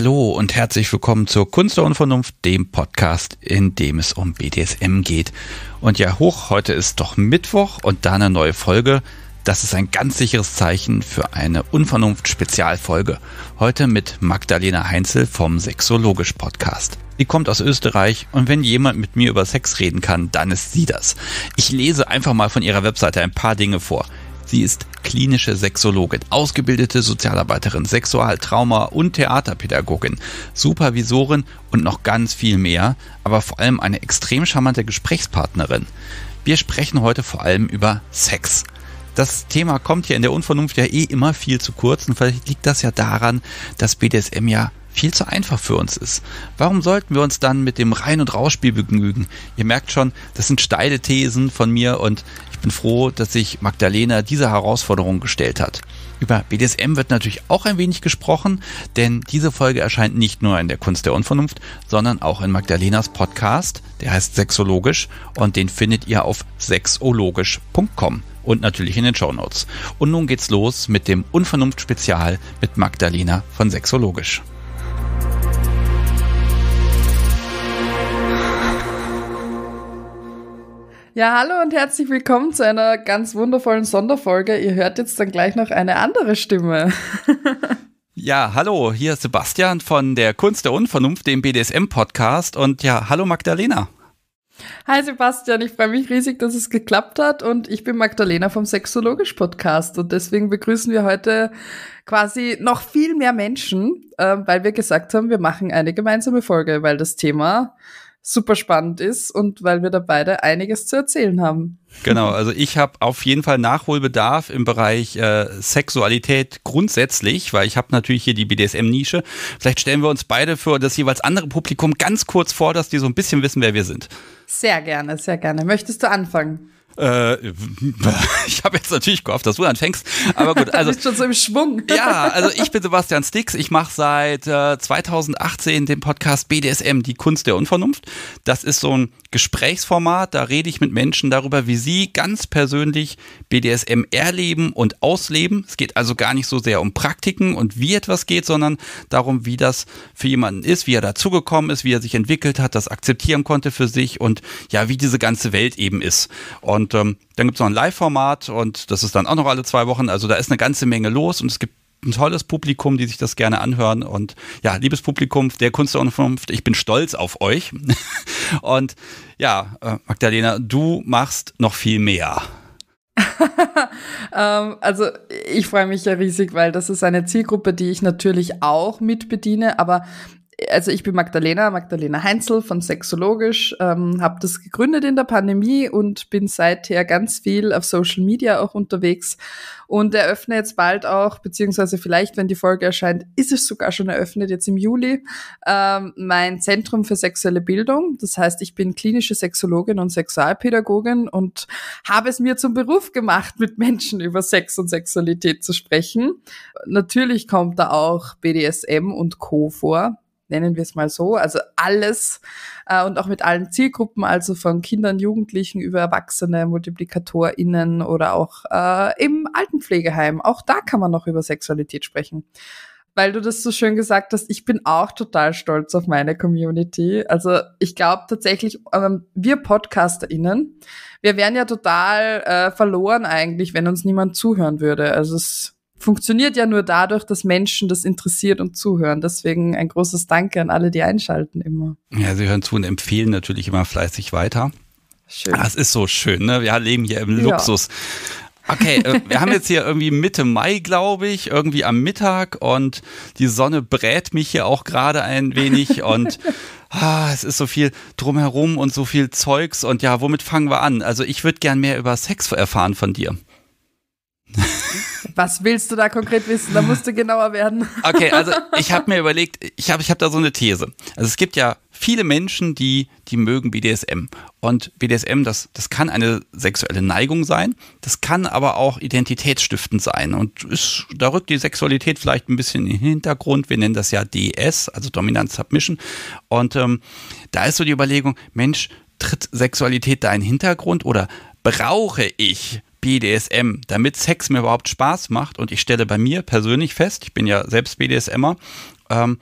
Hallo und herzlich willkommen zur Kunst der Unvernunft, dem Podcast, in dem es um BDSM geht. Und ja, hoch, heute ist doch Mittwoch und da eine neue Folge. Das ist ein ganz sicheres Zeichen für eine Unvernunft-Spezialfolge. Heute mit Magdalena Heinzel vom Sexologisch Podcast. Sie kommt aus Österreich und wenn jemand mit mir über Sex reden kann, dann ist sie das. Ich lese einfach mal von ihrer Webseite ein paar Dinge vor. Sie ist klinische Sexologin, ausgebildete Sozialarbeiterin, Sexualtrauma und Theaterpädagogin, Supervisorin und noch ganz viel mehr, aber vor allem eine extrem charmante Gesprächspartnerin. Wir sprechen heute vor allem über Sex. Das Thema kommt ja in der Unvernunft ja eh immer viel zu kurz und vielleicht liegt das ja daran, dass BDSM ja viel zu einfach für uns ist. Warum sollten wir uns dann mit dem Rein- und Rausspiel begnügen? Ihr merkt schon, das sind steile Thesen von mir und ich bin froh, dass sich Magdalena dieser Herausforderung gestellt hat. Über BDSM wird natürlich auch ein wenig gesprochen, denn diese Folge erscheint nicht nur in der Kunst der Unvernunft, sondern auch in Magdalenas Podcast, der heißt Sexologisch und den findet ihr auf sexologisch.com und natürlich in den Show Notes. Und nun geht's los mit dem Unvernunft-Spezial mit Magdalena von Sexologisch. Ja, hallo und herzlich willkommen zu einer ganz wundervollen Sonderfolge. Ihr hört jetzt dann gleich noch eine andere Stimme. ja, hallo, hier ist Sebastian von der Kunst der Unvernunft, dem BDSM-Podcast. Und ja, hallo Magdalena. Hi Sebastian, ich freue mich riesig, dass es geklappt hat und ich bin Magdalena vom Sexologisch Podcast und deswegen begrüßen wir heute quasi noch viel mehr Menschen, äh, weil wir gesagt haben, wir machen eine gemeinsame Folge, weil das Thema super spannend ist und weil wir da beide einiges zu erzählen haben. Genau, also ich habe auf jeden Fall Nachholbedarf im Bereich äh, Sexualität grundsätzlich, weil ich habe natürlich hier die BDSM-Nische. Vielleicht stellen wir uns beide für das jeweils andere Publikum ganz kurz vor, dass die so ein bisschen wissen, wer wir sind. Sehr gerne, sehr gerne. Möchtest du anfangen? Äh, ich habe jetzt natürlich gehofft, dass du anfängst, aber gut. Also, du bist schon so im Schwung. ja, also ich bin Sebastian Stix. Ich mache seit äh, 2018 den Podcast BDSM, die Kunst der Unvernunft. Das ist so ein Gesprächsformat, da rede ich mit Menschen darüber, wie sie ganz persönlich BDSM erleben und ausleben. Es geht also gar nicht so sehr um Praktiken und wie etwas geht, sondern darum, wie das für jemanden ist, wie er dazugekommen ist, wie er sich entwickelt hat, das akzeptieren konnte für sich und ja, wie diese ganze Welt eben ist. Und und ähm, dann gibt es noch ein Live-Format und das ist dann auch noch alle zwei Wochen. Also da ist eine ganze Menge los und es gibt ein tolles Publikum, die sich das gerne anhören. Und ja, liebes Publikum der Kunst der Unvernunft, ich bin stolz auf euch. und ja, äh, Magdalena, du machst noch viel mehr. ähm, also ich freue mich ja riesig, weil das ist eine Zielgruppe, die ich natürlich auch mitbediene, aber also ich bin Magdalena, Magdalena Heinzel von Sexologisch, ähm, habe das gegründet in der Pandemie und bin seither ganz viel auf Social Media auch unterwegs und eröffne jetzt bald auch, beziehungsweise vielleicht, wenn die Folge erscheint, ist es sogar schon eröffnet, jetzt im Juli, ähm, mein Zentrum für sexuelle Bildung. Das heißt, ich bin klinische Sexologin und Sexualpädagogin und habe es mir zum Beruf gemacht, mit Menschen über Sex und Sexualität zu sprechen. Natürlich kommt da auch BDSM und Co vor nennen wir es mal so, also alles äh, und auch mit allen Zielgruppen, also von Kindern, Jugendlichen über Erwachsene, MultiplikatorInnen oder auch äh, im Altenpflegeheim. Auch da kann man noch über Sexualität sprechen. Weil du das so schön gesagt hast, ich bin auch total stolz auf meine Community. Also ich glaube tatsächlich, ähm, wir PodcasterInnen, wir wären ja total äh, verloren eigentlich, wenn uns niemand zuhören würde. Also es funktioniert ja nur dadurch, dass Menschen das interessiert und zuhören. Deswegen ein großes Danke an alle, die einschalten immer. Ja, sie hören zu und empfehlen natürlich immer fleißig weiter. Schön. Das ah, ist so schön, ne? Wir leben hier im Luxus. Ja. Okay, äh, wir haben jetzt hier irgendwie Mitte Mai, glaube ich, irgendwie am Mittag und die Sonne brät mich hier auch gerade ein wenig und ah, es ist so viel drumherum und so viel Zeugs und ja, womit fangen wir an? Also ich würde gern mehr über Sex erfahren von dir. Was willst du da konkret wissen? Da musst du genauer werden. Okay, also ich habe mir überlegt, ich habe ich hab da so eine These. Also es gibt ja viele Menschen, die, die mögen BDSM. Und BDSM, das, das kann eine sexuelle Neigung sein, das kann aber auch identitätsstiftend sein. Und ist, da rückt die Sexualität vielleicht ein bisschen in den Hintergrund. Wir nennen das ja DS, also Dominant Submission. Und ähm, da ist so die Überlegung, Mensch, tritt Sexualität da in den Hintergrund oder brauche ich BDSM, damit Sex mir überhaupt Spaß macht. Und ich stelle bei mir persönlich fest, ich bin ja selbst BDSMer, ähm,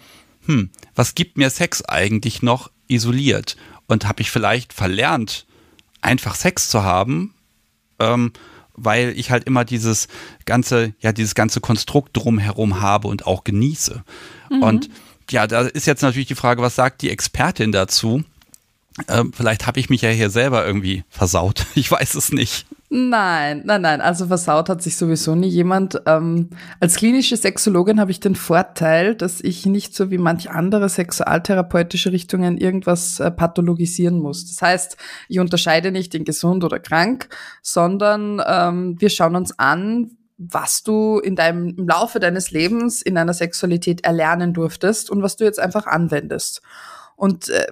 hm, was gibt mir Sex eigentlich noch isoliert? Und habe ich vielleicht verlernt, einfach Sex zu haben, ähm, weil ich halt immer dieses ganze, ja, dieses ganze Konstrukt drumherum habe und auch genieße. Mhm. Und ja, da ist jetzt natürlich die Frage, was sagt die Expertin dazu? Ähm, vielleicht habe ich mich ja hier selber irgendwie versaut. Ich weiß es nicht. Nein, nein, nein. Also versaut hat sich sowieso nie jemand. Ähm, als klinische Sexologin habe ich den Vorteil, dass ich nicht so wie manch andere sexualtherapeutische Richtungen irgendwas äh, pathologisieren muss. Das heißt, ich unterscheide nicht in gesund oder krank, sondern ähm, wir schauen uns an, was du in deinem, im Laufe deines Lebens in deiner Sexualität erlernen durftest und was du jetzt einfach anwendest. Und äh,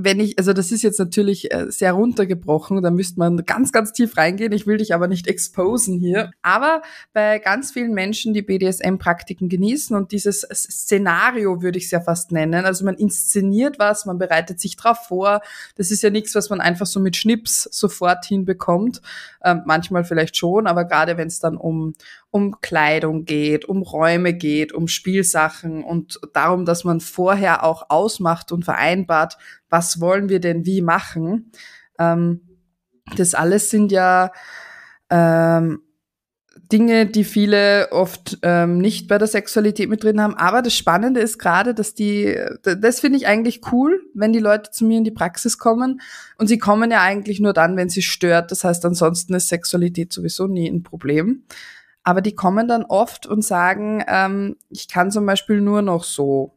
wenn ich, also das ist jetzt natürlich äh, sehr runtergebrochen, da müsste man ganz, ganz tief reingehen. Ich will dich aber nicht exposen hier. Aber bei ganz vielen Menschen, die BDSM-Praktiken genießen und dieses Szenario würde ich es ja fast nennen. Also man inszeniert was, man bereitet sich drauf vor. Das ist ja nichts, was man einfach so mit Schnips sofort hinbekommt. Ähm, manchmal vielleicht schon, aber gerade wenn es dann um, um Kleidung geht, um Räume geht, um Spielsachen und darum, dass man vorher auch ausmacht und vereinbart, was wollen wir denn wie machen. Ähm, das alles sind ja ähm, Dinge, die viele oft ähm, nicht bei der Sexualität mit drin haben. Aber das Spannende ist gerade, dass die, das finde ich eigentlich cool, wenn die Leute zu mir in die Praxis kommen. Und sie kommen ja eigentlich nur dann, wenn sie stört. Das heißt, ansonsten ist Sexualität sowieso nie ein Problem. Aber die kommen dann oft und sagen, ähm, ich kann zum Beispiel nur noch so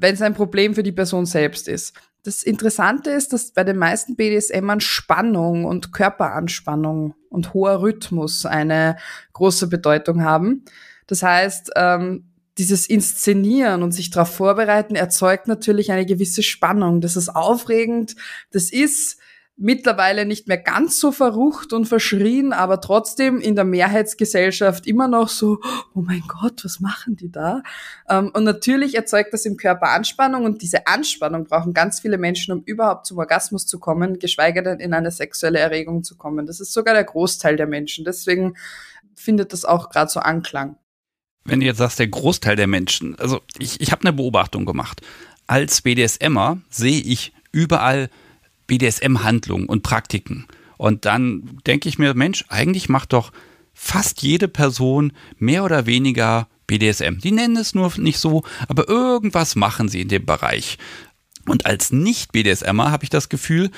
wenn es ein Problem für die Person selbst ist. Das Interessante ist, dass bei den meisten BDSMern Spannung und Körperanspannung und hoher Rhythmus eine große Bedeutung haben. Das heißt, ähm, dieses Inszenieren und sich darauf vorbereiten erzeugt natürlich eine gewisse Spannung. Das ist aufregend, das ist mittlerweile nicht mehr ganz so verrucht und verschrien, aber trotzdem in der Mehrheitsgesellschaft immer noch so, oh mein Gott, was machen die da? Ähm, und natürlich erzeugt das im Körper Anspannung und diese Anspannung brauchen ganz viele Menschen, um überhaupt zum Orgasmus zu kommen, geschweige denn in eine sexuelle Erregung zu kommen. Das ist sogar der Großteil der Menschen. Deswegen findet das auch gerade so Anklang. Wenn du jetzt sagst, der Großteil der Menschen, also ich, ich habe eine Beobachtung gemacht. Als BDSMer sehe ich überall BDSM-Handlungen und Praktiken. Und dann denke ich mir, Mensch, eigentlich macht doch fast jede Person mehr oder weniger BDSM. Die nennen es nur nicht so, aber irgendwas machen sie in dem Bereich. Und als Nicht-BDSMer habe ich das Gefühl,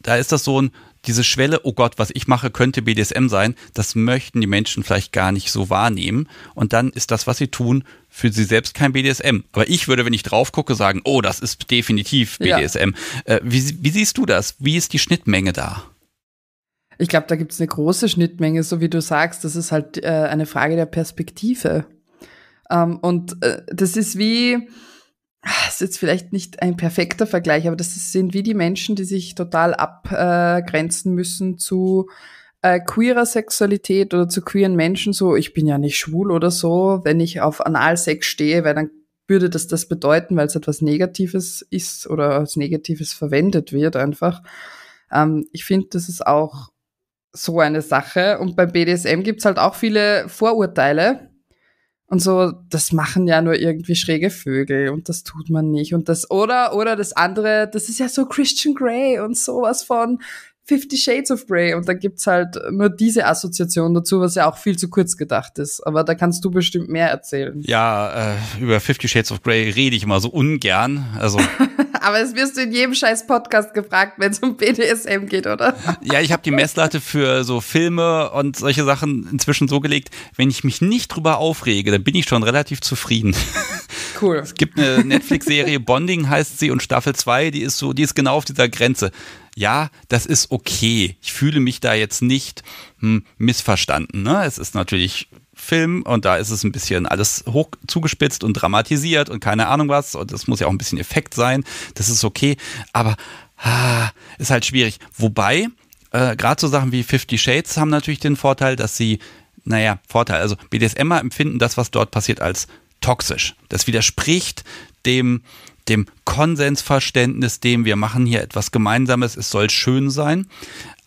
da ist das so ein, diese Schwelle, oh Gott, was ich mache, könnte BDSM sein, das möchten die Menschen vielleicht gar nicht so wahrnehmen. Und dann ist das, was sie tun, für sie selbst kein BDSM. Aber ich würde, wenn ich drauf gucke, sagen, oh, das ist definitiv BDSM. Ja. Äh, wie, wie siehst du das? Wie ist die Schnittmenge da? Ich glaube, da gibt es eine große Schnittmenge, so wie du sagst. Das ist halt äh, eine Frage der Perspektive. Ähm, und äh, das ist wie, das ah, ist jetzt vielleicht nicht ein perfekter Vergleich, aber das sind wie die Menschen, die sich total abgrenzen müssen zu äh, queerer Sexualität oder zu queeren Menschen. So, ich bin ja nicht schwul oder so, wenn ich auf Analsex stehe, weil dann würde das das bedeuten, weil es etwas Negatives ist oder als Negatives verwendet wird einfach. Ähm, ich finde, das ist auch so eine Sache. Und beim BDSM gibt es halt auch viele Vorurteile, und so, das machen ja nur irgendwie schräge Vögel und das tut man nicht und das oder oder das andere, das ist ja so Christian Grey und sowas von Fifty Shades of Grey und da gibt's halt nur diese Assoziation dazu, was ja auch viel zu kurz gedacht ist. Aber da kannst du bestimmt mehr erzählen. Ja, äh, über Fifty Shades of Grey rede ich immer so ungern. Also Aber es wirst du in jedem scheiß Podcast gefragt, wenn es um BDSM geht, oder? Ja, ich habe die Messlatte für so Filme und solche Sachen inzwischen so gelegt, wenn ich mich nicht drüber aufrege, dann bin ich schon relativ zufrieden. Cool. Es gibt eine Netflix-Serie, Bonding heißt sie, und Staffel 2, die ist so, die ist genau auf dieser Grenze. Ja, das ist okay. Ich fühle mich da jetzt nicht hm, missverstanden. Ne? Es ist natürlich Film und da ist es ein bisschen alles hoch zugespitzt und dramatisiert und keine Ahnung was und das muss ja auch ein bisschen Effekt sein, das ist okay, aber ah, ist halt schwierig. Wobei, äh, gerade so Sachen wie Fifty Shades haben natürlich den Vorteil, dass sie, naja, Vorteil, also BDSM empfinden das, was dort passiert, als toxisch. Das widerspricht dem, dem Konsensverständnis, dem wir machen hier etwas Gemeinsames, es soll schön sein.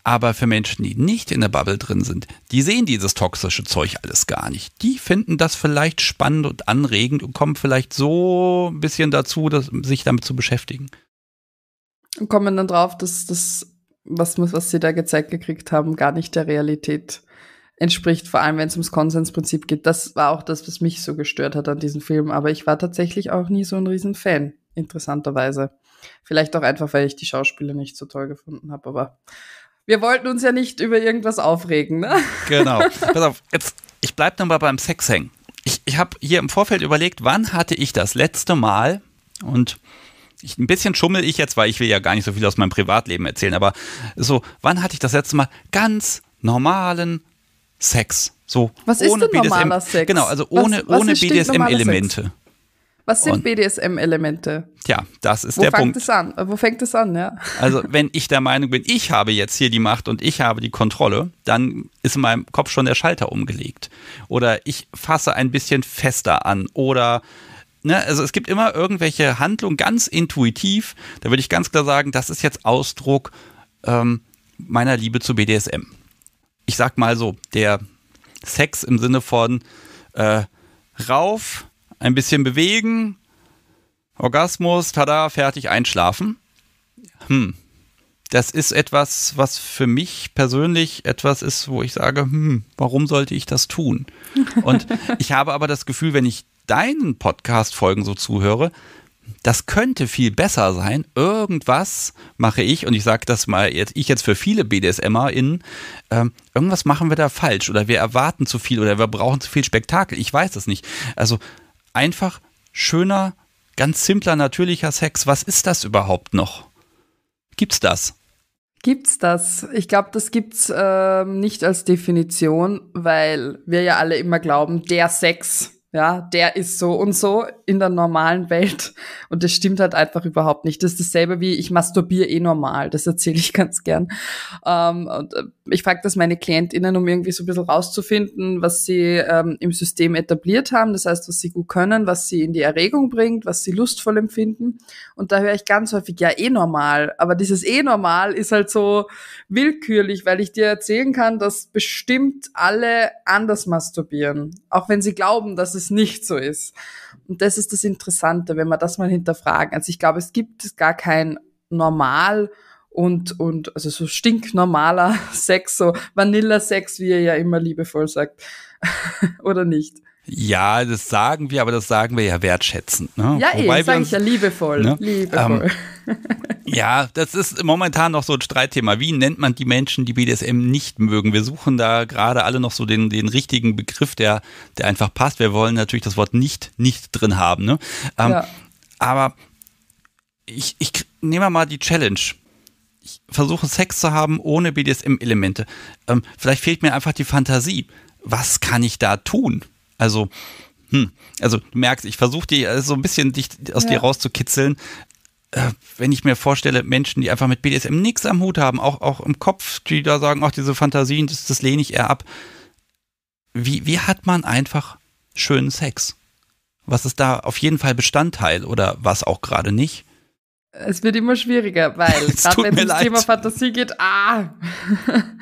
Aber für Menschen, die nicht in der Bubble drin sind, die sehen dieses toxische Zeug alles gar nicht. Die finden das vielleicht spannend und anregend und kommen vielleicht so ein bisschen dazu, dass, sich damit zu beschäftigen. Und kommen dann drauf, dass das, was, was sie da gezeigt gekriegt haben, gar nicht der Realität entspricht, vor allem wenn es ums Konsensprinzip geht. Das war auch das, was mich so gestört hat an diesem Film. Aber ich war tatsächlich auch nie so ein Riesenfan, interessanterweise. Vielleicht auch einfach, weil ich die Schauspieler nicht so toll gefunden habe, aber wir wollten uns ja nicht über irgendwas aufregen, ne? Genau. Pass auf, jetzt, ich bleib nochmal beim Sex hängen. Ich, ich habe hier im Vorfeld überlegt, wann hatte ich das letzte Mal und ich, ein bisschen schummel ich jetzt, weil ich will ja gar nicht so viel aus meinem Privatleben erzählen, aber so, wann hatte ich das letzte Mal ganz normalen Sex? So, was ohne ist denn normaler BDSM, Sex? Genau, also ohne, was, was ohne BDSM-Elemente. Was sind BDSM-Elemente? Tja, das ist Wo der Punkt. Wo fängt es an? Äh, wo fängt es an, ja? Also, wenn ich der Meinung bin, ich habe jetzt hier die Macht und ich habe die Kontrolle, dann ist in meinem Kopf schon der Schalter umgelegt. Oder ich fasse ein bisschen fester an. Oder Ne, also es gibt immer irgendwelche Handlungen ganz intuitiv. Da würde ich ganz klar sagen, das ist jetzt Ausdruck ähm, meiner Liebe zu BDSM. Ich sag mal so, der Sex im Sinne von äh, rauf, ein bisschen bewegen, Orgasmus, tada, fertig, einschlafen. Hm. Das ist etwas, was für mich persönlich etwas ist, wo ich sage, hm, warum sollte ich das tun? Und ich habe aber das Gefühl, wenn ich deinen Podcast-Folgen so zuhöre, das könnte viel besser sein. Irgendwas mache ich, und ich sage das mal jetzt, ich jetzt für viele BDSMerInnen, äh, irgendwas machen wir da falsch oder wir erwarten zu viel oder wir brauchen zu viel Spektakel. Ich weiß das nicht. Also einfach schöner, ganz simpler, natürlicher Sex. Was ist das überhaupt noch? Gibt's das? Gibt's das? Ich glaube, das gibt's ähm, nicht als Definition, weil wir ja alle immer glauben, der Sex ja, der ist so und so in der normalen Welt. Und das stimmt halt einfach überhaupt nicht. Das ist dasselbe wie, ich masturbiere eh normal. Das erzähle ich ganz gern. Ähm, und äh, ich frage das meine KlientInnen, um irgendwie so ein bisschen rauszufinden, was sie ähm, im System etabliert haben. Das heißt, was sie gut können, was sie in die Erregung bringt, was sie lustvoll empfinden. Und da höre ich ganz häufig, ja, eh normal. Aber dieses eh normal ist halt so willkürlich, weil ich dir erzählen kann, dass bestimmt alle anders masturbieren. Auch wenn sie glauben, dass es es nicht so ist. Und das ist das Interessante, wenn man das mal hinterfragen. Also ich glaube, es gibt gar kein normal und, und also so stinknormaler Sex, so Vanilla-Sex, wie ihr ja immer liebevoll sagt, oder nicht. Ja, das sagen wir, aber das sagen wir ja wertschätzend. Ne? Ja, Wobei eh, sage ich ja liebevoll. Ne? liebevoll. Ähm, ja, das ist momentan noch so ein Streitthema. Wie nennt man die Menschen, die BDSM nicht mögen? Wir suchen da gerade alle noch so den, den richtigen Begriff, der, der einfach passt. Wir wollen natürlich das Wort nicht nicht drin haben. Ne? Ähm, ja. Aber ich, ich nehme mal die Challenge ich versuche Sex zu haben ohne BDSM-Elemente. Ähm, vielleicht fehlt mir einfach die Fantasie. Was kann ich da tun? Also, hm, also du merkst, ich versuche die äh, so ein bisschen dich aus ja. dir rauszukitzeln. Äh, wenn ich mir vorstelle, Menschen, die einfach mit BDSM nichts am Hut haben, auch, auch im Kopf, die da sagen, ach, diese Fantasien, das, das lehne ich eher ab. Wie, wie hat man einfach schönen Sex? Was ist da auf jeden Fall Bestandteil oder was auch gerade nicht? Es wird immer schwieriger, weil gerade wenn es ums Thema Fantasie geht, ah,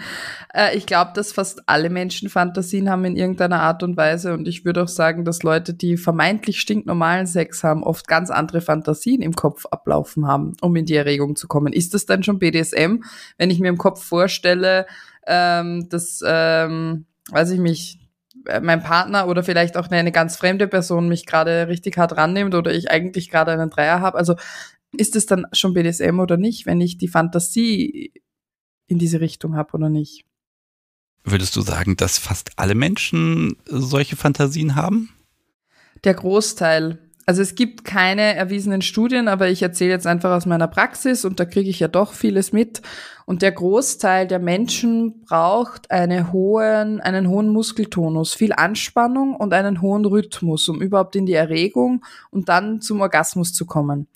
Äh, ich glaube, dass fast alle Menschen Fantasien haben in irgendeiner Art und Weise. Und ich würde auch sagen, dass Leute, die vermeintlich stinknormalen Sex haben, oft ganz andere Fantasien im Kopf ablaufen haben, um in die Erregung zu kommen. Ist das dann schon BDSM, wenn ich mir im Kopf vorstelle, ähm, dass, ähm, weiß ich mich, äh, mein Partner oder vielleicht auch eine ganz fremde Person mich gerade richtig hart rannimmt oder ich eigentlich gerade einen Dreier habe. Also ist es dann schon BDSM oder nicht, wenn ich die Fantasie in diese Richtung habe oder nicht? Würdest du sagen, dass fast alle Menschen solche Fantasien haben? Der Großteil. Also es gibt keine erwiesenen Studien, aber ich erzähle jetzt einfach aus meiner Praxis und da kriege ich ja doch vieles mit. Und der Großteil der Menschen braucht eine hohen, einen hohen Muskeltonus, viel Anspannung und einen hohen Rhythmus, um überhaupt in die Erregung und dann zum Orgasmus zu kommen.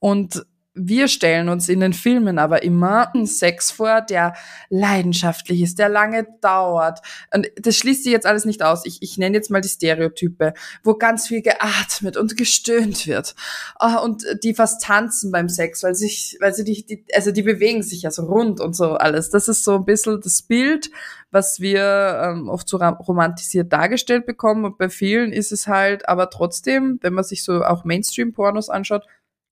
Und wir stellen uns in den Filmen aber immer einen Sex vor, der leidenschaftlich ist, der lange dauert. Und das schließt sich jetzt alles nicht aus. Ich, ich nenne jetzt mal die Stereotype, wo ganz viel geatmet und gestöhnt wird. Ah, und die fast tanzen beim Sex, weil sich, weil sie die, die also die bewegen sich ja so rund und so alles. Das ist so ein bisschen das Bild, was wir ähm, oft so romantisiert dargestellt bekommen. Und bei vielen ist es halt, aber trotzdem, wenn man sich so auch Mainstream-Pornos anschaut,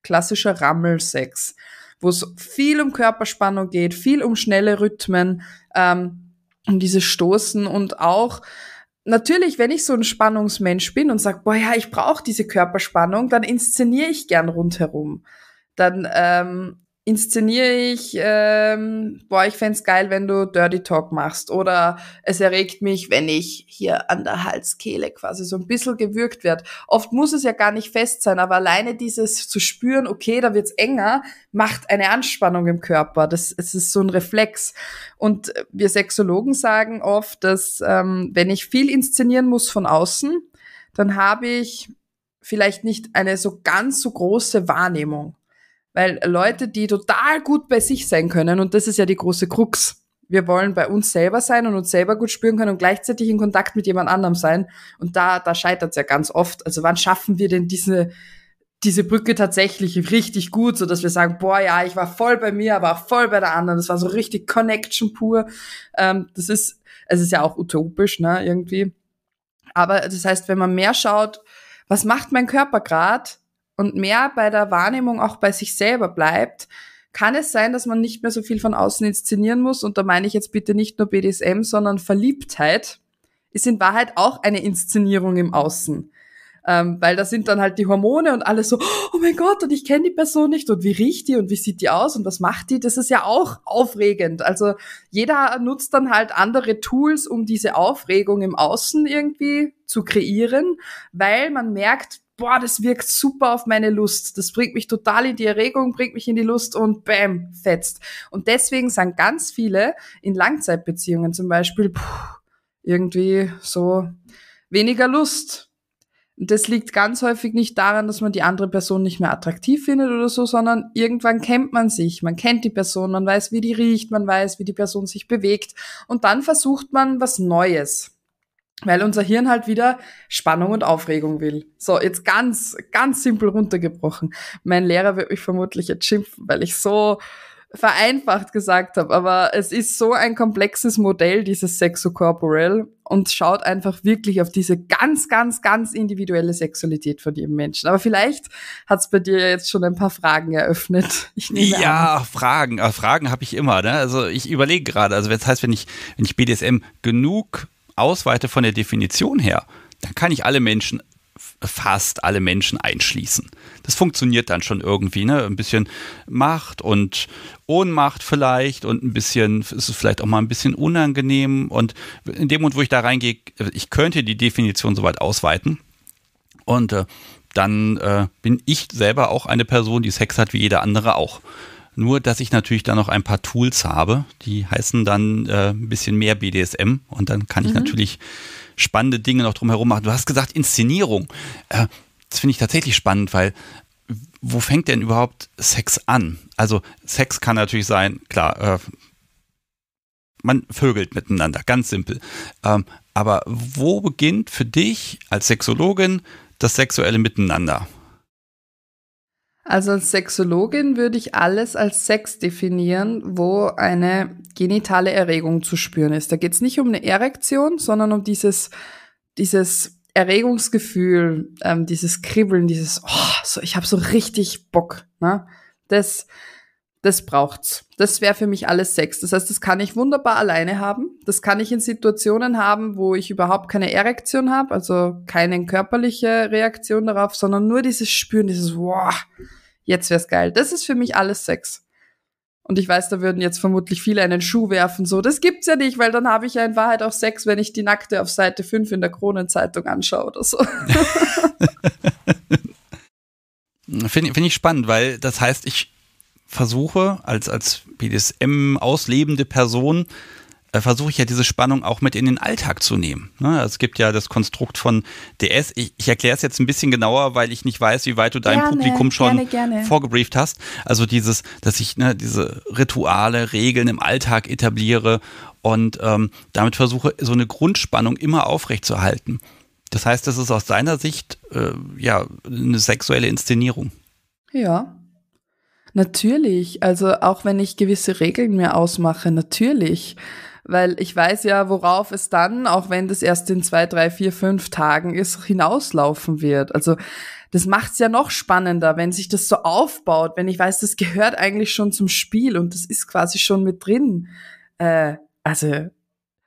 klassischer Rammelsex, wo es viel um Körperspannung geht, viel um schnelle Rhythmen, ähm, um dieses Stoßen und auch natürlich, wenn ich so ein Spannungsmensch bin und sage, boah ja, ich brauche diese Körperspannung, dann inszeniere ich gern rundherum. Dann ähm, inszeniere ich, ähm, boah, ich fände geil, wenn du Dirty Talk machst. Oder es erregt mich, wenn ich hier an der Halskehle quasi so ein bisschen gewürgt wird. Oft muss es ja gar nicht fest sein, aber alleine dieses zu spüren, okay, da wird's enger, macht eine Anspannung im Körper. Das, es ist so ein Reflex. Und wir Sexologen sagen oft, dass ähm, wenn ich viel inszenieren muss von außen, dann habe ich vielleicht nicht eine so ganz so große Wahrnehmung weil Leute, die total gut bei sich sein können, und das ist ja die große Krux, wir wollen bei uns selber sein und uns selber gut spüren können und gleichzeitig in Kontakt mit jemand anderem sein. Und da, da scheitert es ja ganz oft. Also wann schaffen wir denn diese, diese Brücke tatsächlich richtig gut, so dass wir sagen, boah, ja, ich war voll bei mir, aber auch voll bei der anderen. Das war so richtig Connection pur. Ähm, das ist, es ist ja auch utopisch, ne, irgendwie. Aber das heißt, wenn man mehr schaut, was macht mein Körper gerade? und mehr bei der Wahrnehmung auch bei sich selber bleibt, kann es sein, dass man nicht mehr so viel von außen inszenieren muss. Und da meine ich jetzt bitte nicht nur BDSM, sondern Verliebtheit ist in Wahrheit auch eine Inszenierung im Außen. Ähm, weil da sind dann halt die Hormone und alles so, oh mein Gott, und ich kenne die Person nicht und wie riecht die und wie sieht die aus und was macht die? Das ist ja auch aufregend. Also jeder nutzt dann halt andere Tools, um diese Aufregung im Außen irgendwie zu kreieren, weil man merkt, boah, das wirkt super auf meine Lust. Das bringt mich total in die Erregung, bringt mich in die Lust und bam, fetzt. Und deswegen sagen ganz viele in Langzeitbeziehungen zum Beispiel, puh, irgendwie so weniger Lust. Das liegt ganz häufig nicht daran, dass man die andere Person nicht mehr attraktiv findet oder so, sondern irgendwann kennt man sich, man kennt die Person, man weiß, wie die riecht, man weiß, wie die Person sich bewegt und dann versucht man was Neues. Weil unser Hirn halt wieder Spannung und Aufregung will. So, jetzt ganz, ganz simpel runtergebrochen. Mein Lehrer wird mich vermutlich jetzt schimpfen, weil ich so vereinfacht gesagt habe, aber es ist so ein komplexes Modell, dieses Sexokorporell, und schaut einfach wirklich auf diese ganz, ganz, ganz individuelle Sexualität von jedem Menschen. Aber vielleicht hat es bei dir jetzt schon ein paar Fragen eröffnet. Ich ja, an. Fragen. Äh, Fragen habe ich immer. Ne? Also ich überlege gerade, also das heißt, wenn ich, wenn ich BDSM genug ausweite von der Definition her, dann kann ich alle Menschen fast alle Menschen einschließen. Das funktioniert dann schon irgendwie, ne? Ein bisschen Macht und Ohnmacht vielleicht und ein bisschen, ist es vielleicht auch mal ein bisschen unangenehm. Und in dem Moment, wo ich da reingehe, ich könnte die Definition soweit ausweiten. Und äh, dann äh, bin ich selber auch eine Person, die Sex hat, wie jeder andere auch. Nur, dass ich natürlich dann noch ein paar Tools habe, die heißen dann äh, ein bisschen mehr BDSM und dann kann ich mhm. natürlich spannende Dinge noch drumherum machen. Du hast gesagt, Inszenierung. Äh, das finde ich tatsächlich spannend, weil wo fängt denn überhaupt Sex an? Also Sex kann natürlich sein, klar, äh, man vögelt miteinander, ganz simpel. Ähm, aber wo beginnt für dich als Sexologin das sexuelle Miteinander? Also als Sexologin würde ich alles als Sex definieren, wo eine genitale Erregung zu spüren ist. Da geht es nicht um eine Erektion, sondern um dieses, dieses Erregungsgefühl, ähm, dieses Kribbeln, dieses, oh, so, ich habe so richtig Bock. Ne? Das, das braucht's. Das wäre für mich alles Sex. Das heißt, das kann ich wunderbar alleine haben. Das kann ich in Situationen haben, wo ich überhaupt keine Erektion habe, also keine körperliche Reaktion darauf, sondern nur dieses Spüren, dieses Wow, jetzt wär's geil. Das ist für mich alles Sex. Und ich weiß, da würden jetzt vermutlich viele einen Schuh werfen, so, das gibt's ja nicht, weil dann habe ich ja in Wahrheit auch Sex, wenn ich die Nackte auf Seite 5 in der Kronenzeitung anschaue oder so. Finde find ich spannend, weil das heißt, ich, versuche, als, als BDSM auslebende Person, äh, versuche ich ja diese Spannung auch mit in den Alltag zu nehmen. Ne? Also es gibt ja das Konstrukt von DS. Ich, ich erkläre es jetzt ein bisschen genauer, weil ich nicht weiß, wie weit du dein gerne, Publikum schon gerne, gerne. vorgebrieft hast. Also dieses, dass ich ne, diese Rituale, Regeln im Alltag etabliere und ähm, damit versuche, so eine Grundspannung immer aufrechtzuerhalten. Das heißt, das ist aus deiner Sicht äh, ja eine sexuelle Inszenierung. Ja, Natürlich, also auch wenn ich gewisse Regeln mir ausmache, natürlich. Weil ich weiß ja, worauf es dann, auch wenn das erst in zwei, drei, vier, fünf Tagen ist, hinauslaufen wird. Also das macht's ja noch spannender, wenn sich das so aufbaut, wenn ich weiß, das gehört eigentlich schon zum Spiel und das ist quasi schon mit drin. Äh, also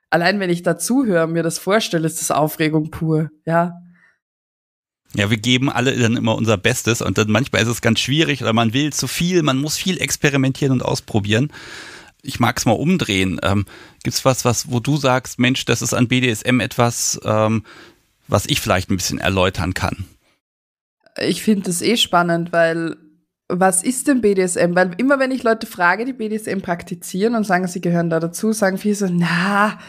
allein wenn ich da zuhöre, mir das vorstelle, ist das Aufregung pur, ja. Ja, wir geben alle dann immer unser Bestes und dann manchmal ist es ganz schwierig oder man will zu viel, man muss viel experimentieren und ausprobieren. Ich mag es mal umdrehen. Ähm, Gibt es was, was, wo du sagst, Mensch, das ist an BDSM etwas, ähm, was ich vielleicht ein bisschen erläutern kann? Ich finde es eh spannend, weil was ist denn BDSM? Weil immer wenn ich Leute frage, die BDSM praktizieren und sagen, sie gehören da dazu, sagen viele so, na,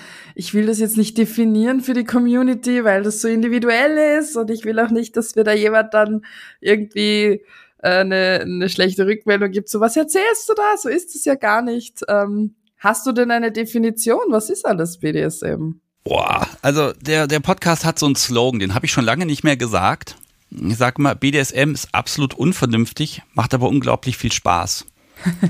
ich will das jetzt nicht definieren für die Community, weil das so individuell ist und ich will auch nicht, dass mir da jemand dann irgendwie äh, eine, eine schlechte Rückmeldung gibt. So, was erzählst du da? So ist es ja gar nicht. Ähm, hast du denn eine Definition? Was ist alles BDSM? Boah, also der, der Podcast hat so einen Slogan, den habe ich schon lange nicht mehr gesagt. Ich sag mal, BDSM ist absolut unvernünftig, macht aber unglaublich viel Spaß.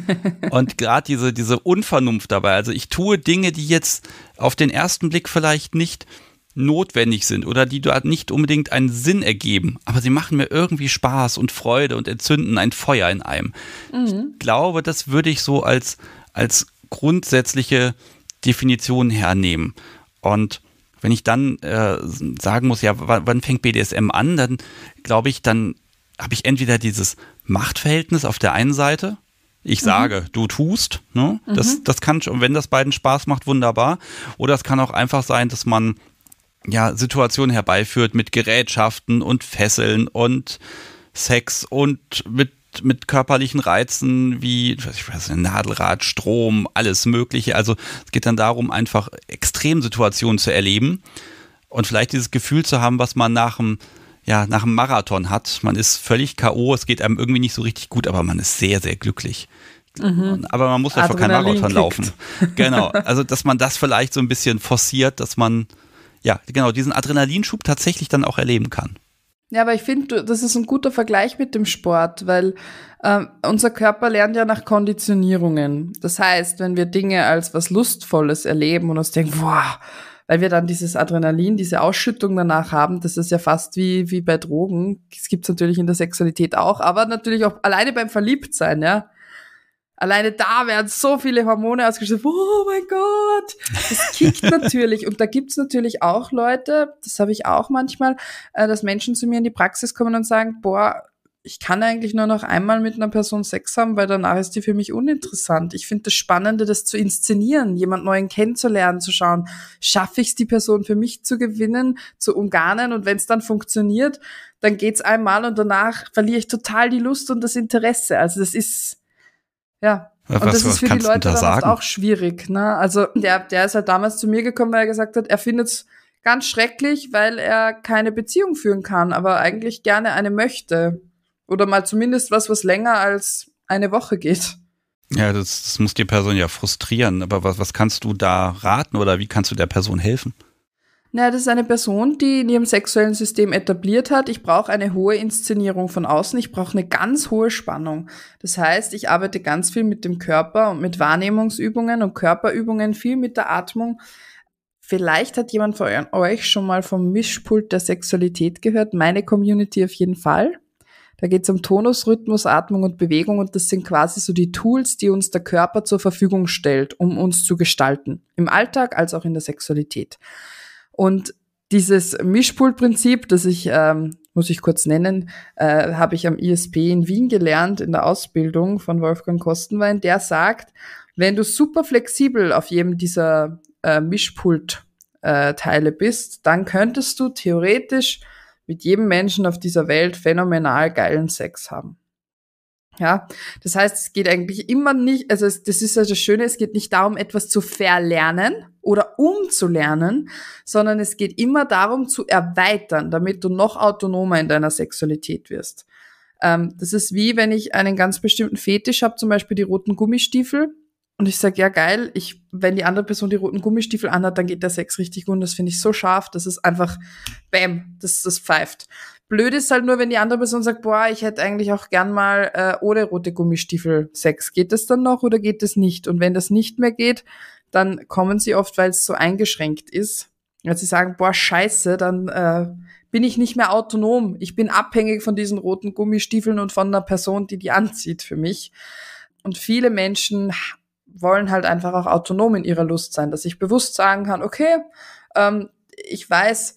und gerade diese, diese Unvernunft dabei, also ich tue Dinge, die jetzt auf den ersten Blick vielleicht nicht notwendig sind oder die dort nicht unbedingt einen Sinn ergeben, aber sie machen mir irgendwie Spaß und Freude und entzünden ein Feuer in einem. Mhm. Ich glaube, das würde ich so als, als grundsätzliche Definition hernehmen. Und wenn ich dann äh, sagen muss, ja, wann, wann fängt BDSM an, dann glaube ich, dann habe ich entweder dieses Machtverhältnis auf der einen Seite, ich sage, mhm. du tust. Ne? Das, mhm. das kann, wenn das beiden Spaß macht, wunderbar. Oder es kann auch einfach sein, dass man ja, Situationen herbeiführt mit Gerätschaften und Fesseln und Sex und mit, mit körperlichen Reizen wie ich weiß, Nadelrad, Strom, alles Mögliche. Also es geht dann darum, einfach Extremsituationen zu erleben und vielleicht dieses Gefühl zu haben, was man nach dem ja, nach einem Marathon hat. Man ist völlig K.O., es geht einem irgendwie nicht so richtig gut, aber man ist sehr, sehr glücklich. Mhm. Aber man muss dafür keinen Marathon kickt. laufen. Genau. Also, dass man das vielleicht so ein bisschen forciert, dass man, ja, genau, diesen Adrenalinschub tatsächlich dann auch erleben kann. Ja, aber ich finde, das ist ein guter Vergleich mit dem Sport, weil äh, unser Körper lernt ja nach Konditionierungen. Das heißt, wenn wir Dinge als was Lustvolles erleben und uns denken, boah, weil wir dann dieses Adrenalin, diese Ausschüttung danach haben. Das ist ja fast wie, wie bei Drogen. Das gibt's natürlich in der Sexualität auch, aber natürlich auch alleine beim Verliebtsein, ja. Alleine da werden so viele Hormone ausgeschüttet. Oh mein Gott! Das kickt natürlich. Und da gibt's natürlich auch Leute, das habe ich auch manchmal, äh, dass Menschen zu mir in die Praxis kommen und sagen, boah, ich kann eigentlich nur noch einmal mit einer Person Sex haben, weil danach ist die für mich uninteressant. Ich finde das Spannende, das zu inszenieren, jemand Neuen kennenzulernen, zu schauen, schaffe ich es, die Person für mich zu gewinnen, zu umgarnen und wenn es dann funktioniert, dann geht es einmal und danach verliere ich total die Lust und das Interesse. Also das ist, ja, und was, das ist für die Leute da dann auch schwierig. Ne? Also der, der ist halt damals zu mir gekommen, weil er gesagt hat, er findet es ganz schrecklich, weil er keine Beziehung führen kann, aber eigentlich gerne eine möchte. Oder mal zumindest was, was länger als eine Woche geht. Ja, das, das muss die Person ja frustrieren. Aber was, was kannst du da raten oder wie kannst du der Person helfen? Naja, das ist eine Person, die in ihrem sexuellen System etabliert hat, ich brauche eine hohe Inszenierung von außen, ich brauche eine ganz hohe Spannung. Das heißt, ich arbeite ganz viel mit dem Körper und mit Wahrnehmungsübungen und Körperübungen, viel mit der Atmung. Vielleicht hat jemand von euch schon mal vom Mischpult der Sexualität gehört, meine Community auf jeden Fall. Da geht es um Tonus, Rhythmus, Atmung und Bewegung und das sind quasi so die Tools, die uns der Körper zur Verfügung stellt, um uns zu gestalten. Im Alltag als auch in der Sexualität. Und dieses Mischpultprinzip, das ich, ähm, muss ich kurz nennen, äh, habe ich am ISP in Wien gelernt, in der Ausbildung von Wolfgang Kostenwein, der sagt, wenn du super flexibel auf jedem dieser äh, Mischpult-Teile äh, bist, dann könntest du theoretisch mit jedem Menschen auf dieser Welt phänomenal geilen Sex haben. Ja, das heißt, es geht eigentlich immer nicht, also das ist also das Schöne, es geht nicht darum, etwas zu verlernen oder umzulernen, sondern es geht immer darum, zu erweitern, damit du noch autonomer in deiner Sexualität wirst. Ähm, das ist wie, wenn ich einen ganz bestimmten Fetisch habe, zum Beispiel die roten Gummistiefel, und ich sag ja, geil, ich, wenn die andere Person die roten Gummistiefel anhat, dann geht der Sex richtig gut. Und das finde ich so scharf. Das ist einfach, bam, das, das pfeift. Blöd ist halt nur, wenn die andere Person sagt, boah, ich hätte eigentlich auch gern mal äh, ohne rote Gummistiefel Sex. Geht das dann noch oder geht das nicht? Und wenn das nicht mehr geht, dann kommen sie oft, weil es so eingeschränkt ist. Als sie sagen, boah, scheiße, dann äh, bin ich nicht mehr autonom. Ich bin abhängig von diesen roten Gummistiefeln und von einer Person, die die anzieht für mich. Und viele Menschen wollen halt einfach auch autonom in ihrer Lust sein, dass ich bewusst sagen kann, okay, ähm, ich weiß,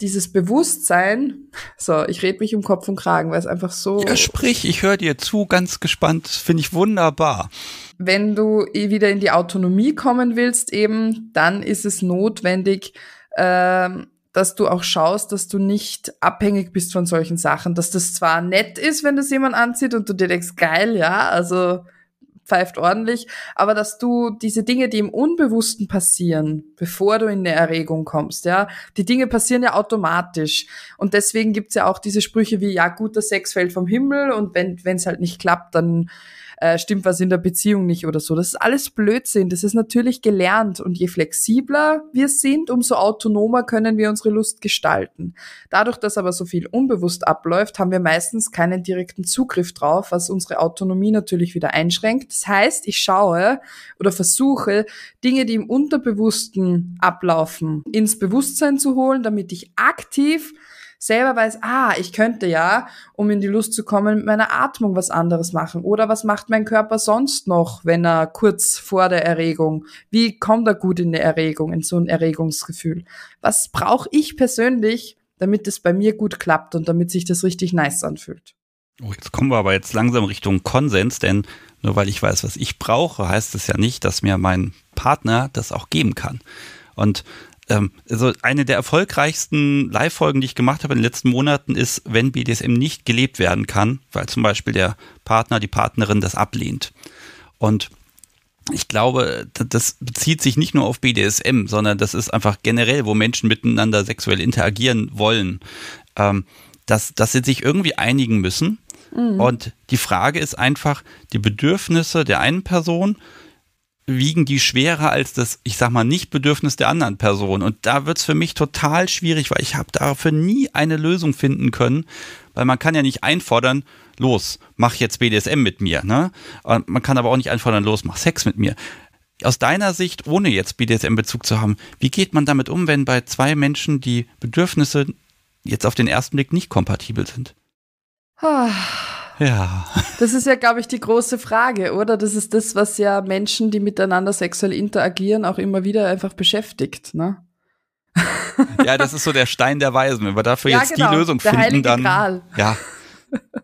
dieses Bewusstsein, so, ich rede mich um Kopf und Kragen, weil es einfach so. Ja, sprich, ich höre dir zu, ganz gespannt, finde ich wunderbar. Wenn du eh, wieder in die Autonomie kommen willst, eben, dann ist es notwendig, äh, dass du auch schaust, dass du nicht abhängig bist von solchen Sachen, dass das zwar nett ist, wenn das jemand anzieht und du dir denkst, geil, ja, also pfeift ordentlich, aber dass du diese Dinge, die im Unbewussten passieren, bevor du in eine Erregung kommst, ja, die Dinge passieren ja automatisch. Und deswegen gibt's ja auch diese Sprüche wie, ja, guter Sex fällt vom Himmel und wenn es halt nicht klappt, dann äh, stimmt was in der Beziehung nicht oder so. Das ist alles Blödsinn. Das ist natürlich gelernt. Und je flexibler wir sind, umso autonomer können wir unsere Lust gestalten. Dadurch, dass aber so viel unbewusst abläuft, haben wir meistens keinen direkten Zugriff drauf, was unsere Autonomie natürlich wieder einschränkt. Das heißt, ich schaue oder versuche, Dinge, die im Unterbewussten ablaufen, ins Bewusstsein zu holen, damit ich aktiv selber weiß, ah, ich könnte ja, um in die Lust zu kommen, mit meiner Atmung was anderes machen. Oder was macht mein Körper sonst noch, wenn er kurz vor der Erregung, wie kommt er gut in die Erregung, in so ein Erregungsgefühl? Was brauche ich persönlich, damit es bei mir gut klappt und damit sich das richtig nice anfühlt? Oh, jetzt kommen wir aber jetzt langsam Richtung Konsens, denn nur weil ich weiß, was ich brauche, heißt es ja nicht, dass mir mein Partner das auch geben kann. Und ähm, also eine der erfolgreichsten Live-Folgen, die ich gemacht habe in den letzten Monaten, ist, wenn BDSM nicht gelebt werden kann, weil zum Beispiel der Partner, die Partnerin das ablehnt. Und ich glaube, das bezieht sich nicht nur auf BDSM, sondern das ist einfach generell, wo Menschen miteinander sexuell interagieren wollen, ähm, dass, dass sie sich irgendwie einigen müssen. Mhm. Und die Frage ist einfach, die Bedürfnisse der einen Person wiegen die schwerer als das, ich sag mal, Nicht-Bedürfnis der anderen Person. Und da wird es für mich total schwierig, weil ich habe dafür nie eine Lösung finden können, weil man kann ja nicht einfordern, los, mach jetzt BDSM mit mir. Ne? Man kann aber auch nicht einfordern, los, mach Sex mit mir. Aus deiner Sicht, ohne jetzt BDSM-Bezug zu haben, wie geht man damit um, wenn bei zwei Menschen die Bedürfnisse jetzt auf den ersten Blick nicht kompatibel sind? Ah. Ja. Das ist ja, glaube ich, die große Frage, oder? Das ist das, was ja Menschen, die miteinander sexuell interagieren, auch immer wieder einfach beschäftigt, ne? Ja, das ist so der Stein der Weisen. Wenn wir dafür ja, jetzt genau, die Lösung finden, Heilige dann. Gral. Ja.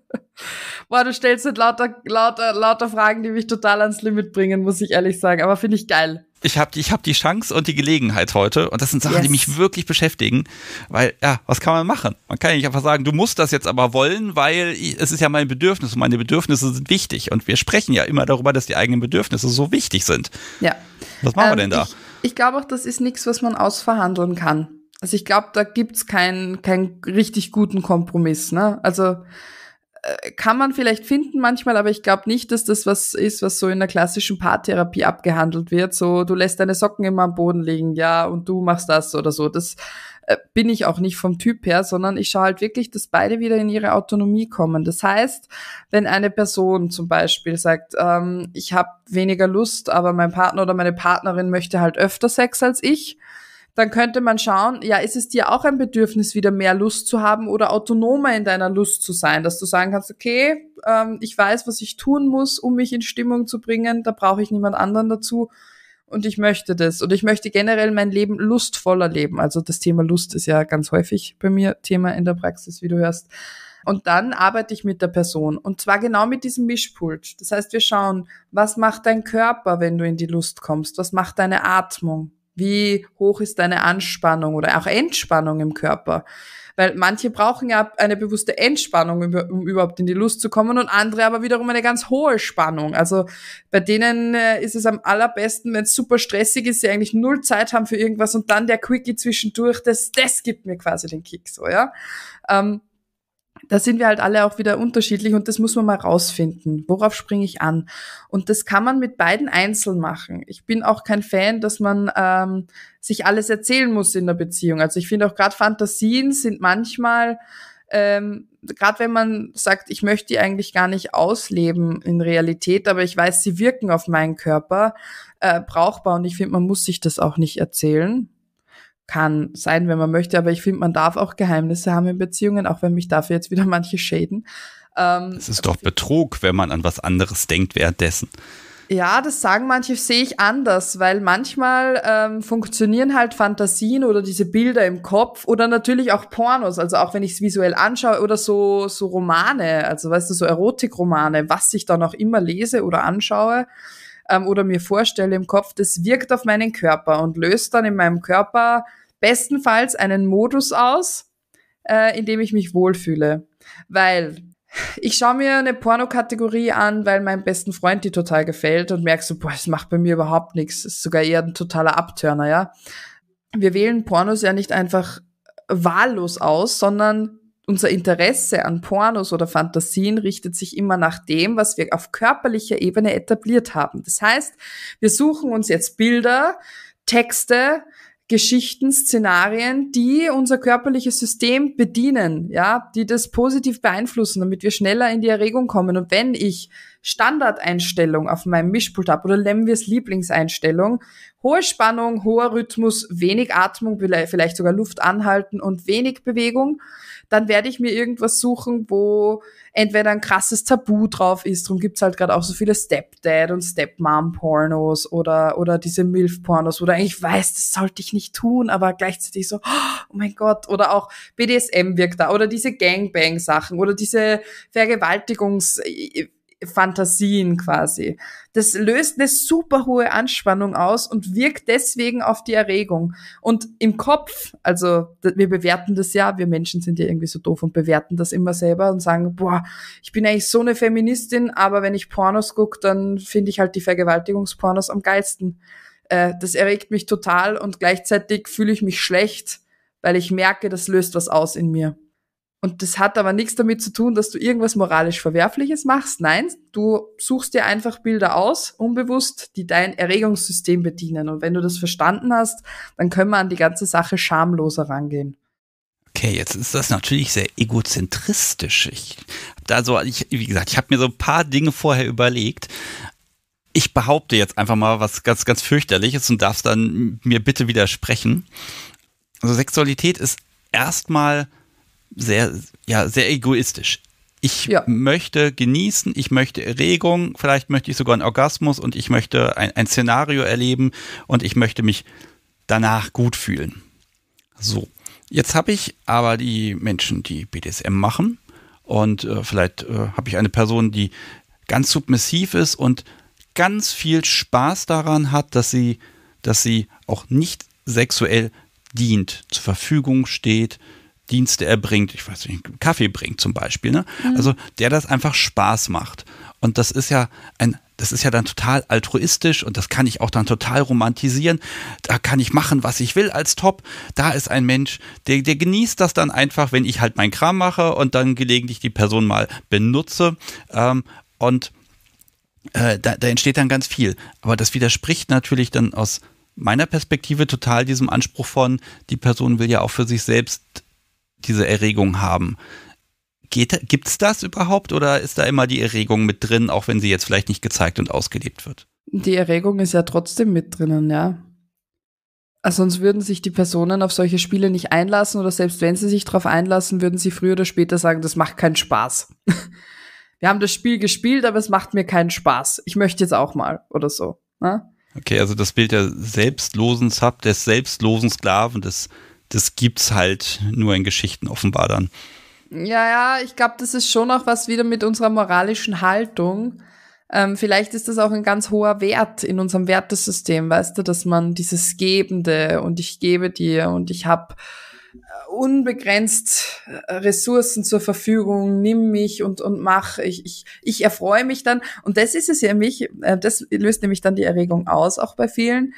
Boah, du stellst jetzt lauter, lauter, lauter Fragen, die mich total ans Limit bringen, muss ich ehrlich sagen. Aber finde ich geil ich habe ich hab die Chance und die Gelegenheit heute. Und das sind Sachen, yes. die mich wirklich beschäftigen. Weil, ja, was kann man machen? Man kann ja nicht einfach sagen, du musst das jetzt aber wollen, weil es ist ja mein Bedürfnis und meine Bedürfnisse sind wichtig. Und wir sprechen ja immer darüber, dass die eigenen Bedürfnisse so wichtig sind. Ja. Was machen ähm, wir denn ähm, da? Ich, ich glaube auch, das ist nichts, was man ausverhandeln kann. Also ich glaube, da gibt's keinen keinen richtig guten Kompromiss. Ne? Also äh, kann man vielleicht finden manchmal, aber ich glaube nicht, dass das was ist, was so in der klassischen Paartherapie abgehandelt wird. So, du lässt deine Socken immer am Boden liegen, ja, und du machst das oder so. Das äh, bin ich auch nicht vom Typ her, sondern ich schaue halt wirklich, dass beide wieder in ihre Autonomie kommen. Das heißt, wenn eine Person zum Beispiel sagt, ähm, ich habe weniger Lust, aber mein Partner oder meine Partnerin möchte halt öfter Sex als ich, dann könnte man schauen, ja, ist es dir auch ein Bedürfnis, wieder mehr Lust zu haben oder autonomer in deiner Lust zu sein, dass du sagen kannst, okay, ähm, ich weiß, was ich tun muss, um mich in Stimmung zu bringen, da brauche ich niemand anderen dazu und ich möchte das und ich möchte generell mein Leben lustvoller leben. Also das Thema Lust ist ja ganz häufig bei mir Thema in der Praxis, wie du hörst. Und dann arbeite ich mit der Person. Und zwar genau mit diesem Mischpult. Das heißt, wir schauen, was macht dein Körper, wenn du in die Lust kommst? Was macht deine Atmung? Wie hoch ist deine Anspannung oder auch Entspannung im Körper? Weil manche brauchen ja eine bewusste Entspannung, um überhaupt in die Lust zu kommen und andere aber wiederum eine ganz hohe Spannung. Also bei denen äh, ist es am allerbesten, wenn es super stressig ist, sie eigentlich null Zeit haben für irgendwas und dann der Quickie zwischendurch, das, das gibt mir quasi den Kick so, ja. Ähm, da sind wir halt alle auch wieder unterschiedlich und das muss man mal rausfinden. Worauf springe ich an? Und das kann man mit beiden einzeln machen. Ich bin auch kein Fan, dass man ähm, sich alles erzählen muss in der Beziehung. Also ich finde auch gerade Fantasien sind manchmal, ähm, gerade wenn man sagt, ich möchte die eigentlich gar nicht ausleben in Realität, aber ich weiß, sie wirken auf meinen Körper äh, brauchbar und ich finde, man muss sich das auch nicht erzählen kann sein, wenn man möchte, aber ich finde, man darf auch Geheimnisse haben in Beziehungen, auch wenn mich dafür jetzt wieder manche schäden. Ähm, das ist doch Betrug, wenn man an was anderes denkt währenddessen. Ja, das sagen manche, sehe ich anders, weil manchmal ähm, funktionieren halt Fantasien oder diese Bilder im Kopf oder natürlich auch Pornos, also auch wenn ich es visuell anschaue oder so, so Romane, also weißt du, so Erotikromane, was ich dann auch immer lese oder anschaue ähm, oder mir vorstelle im Kopf, das wirkt auf meinen Körper und löst dann in meinem Körper bestenfalls einen Modus aus, äh, in dem ich mich wohlfühle. Weil ich schaue mir eine Pornokategorie an, weil meinem besten Freund die total gefällt und merkst so, boah, das macht bei mir überhaupt nichts. Das ist sogar eher ein totaler Abtörner, ja. Wir wählen Pornos ja nicht einfach wahllos aus, sondern unser Interesse an Pornos oder Fantasien richtet sich immer nach dem, was wir auf körperlicher Ebene etabliert haben. Das heißt, wir suchen uns jetzt Bilder, Texte, Geschichten, Szenarien, die unser körperliches System bedienen, ja, die das positiv beeinflussen, damit wir schneller in die Erregung kommen. Und wenn ich Standardeinstellung auf meinem Mischpult habe oder Lemwirs Lieblingseinstellung, hohe Spannung, hoher Rhythmus, wenig Atmung, vielleicht sogar Luft anhalten und wenig Bewegung, dann werde ich mir irgendwas suchen, wo entweder ein krasses Tabu drauf ist, darum gibt's halt gerade auch so viele Stepdad und Stepmom-Pornos oder, oder diese Milf-Pornos, wo du eigentlich weißt, das sollte ich nicht tun, aber gleichzeitig so, oh mein Gott, oder auch BDSM wirkt da, oder diese Gangbang-Sachen, oder diese Vergewaltigungs- Fantasien quasi. Das löst eine super hohe Anspannung aus und wirkt deswegen auf die Erregung. Und im Kopf, also wir bewerten das ja, wir Menschen sind ja irgendwie so doof und bewerten das immer selber und sagen, boah, ich bin eigentlich so eine Feministin, aber wenn ich Pornos gucke, dann finde ich halt die Vergewaltigungspornos am geilsten. Äh, das erregt mich total und gleichzeitig fühle ich mich schlecht, weil ich merke, das löst was aus in mir. Und das hat aber nichts damit zu tun, dass du irgendwas moralisch Verwerfliches machst. Nein, du suchst dir einfach Bilder aus, unbewusst, die dein Erregungssystem bedienen. Und wenn du das verstanden hast, dann können wir an die ganze Sache schamloser rangehen. Okay, jetzt ist das natürlich sehr egozentristisch. Ich habe da so, ich, wie gesagt, ich habe mir so ein paar Dinge vorher überlegt. Ich behaupte jetzt einfach mal was ganz, ganz fürchterliches und darf dann mir bitte widersprechen. Also Sexualität ist erstmal sehr, ja, sehr egoistisch. Ich ja. möchte genießen, ich möchte Erregung, vielleicht möchte ich sogar einen Orgasmus und ich möchte ein, ein Szenario erleben und ich möchte mich danach gut fühlen. So, jetzt habe ich aber die Menschen, die BDSM machen und äh, vielleicht äh, habe ich eine Person, die ganz submissiv ist und ganz viel Spaß daran hat, dass sie, dass sie auch nicht sexuell dient, zur Verfügung steht, Dienste erbringt, ich weiß nicht, Kaffee bringt zum Beispiel, ne? Mhm. Also der das einfach Spaß macht. Und das ist ja ein, das ist ja dann total altruistisch und das kann ich auch dann total romantisieren. Da kann ich machen, was ich will als Top. Da ist ein Mensch, der, der genießt das dann einfach, wenn ich halt meinen Kram mache und dann gelegentlich die Person mal benutze. Ähm, und äh, da, da entsteht dann ganz viel. Aber das widerspricht natürlich dann aus meiner Perspektive total diesem Anspruch von, die Person will ja auch für sich selbst diese Erregung haben. Gibt es das überhaupt oder ist da immer die Erregung mit drin, auch wenn sie jetzt vielleicht nicht gezeigt und ausgelebt wird? Die Erregung ist ja trotzdem mit drinnen, ja. Also sonst würden sich die Personen auf solche Spiele nicht einlassen oder selbst wenn sie sich darauf einlassen, würden sie früher oder später sagen, das macht keinen Spaß. Wir haben das Spiel gespielt, aber es macht mir keinen Spaß. Ich möchte jetzt auch mal oder so. Ne? Okay, also das Bild der selbstlosen Sub, des selbstlosen Sklaven, des das gibt's halt nur in Geschichten offenbar dann. Ja, ja, ich glaube, das ist schon auch was wieder mit unserer moralischen Haltung. Ähm, vielleicht ist das auch ein ganz hoher Wert in unserem Wertesystem, weißt du, dass man dieses Gebende und ich gebe dir und ich habe äh, unbegrenzt äh, Ressourcen zur Verfügung, nimm mich und, und mach, ich, ich, ich erfreue mich dann. Und das ist es ja mich, äh, das löst nämlich dann die Erregung aus, auch bei vielen,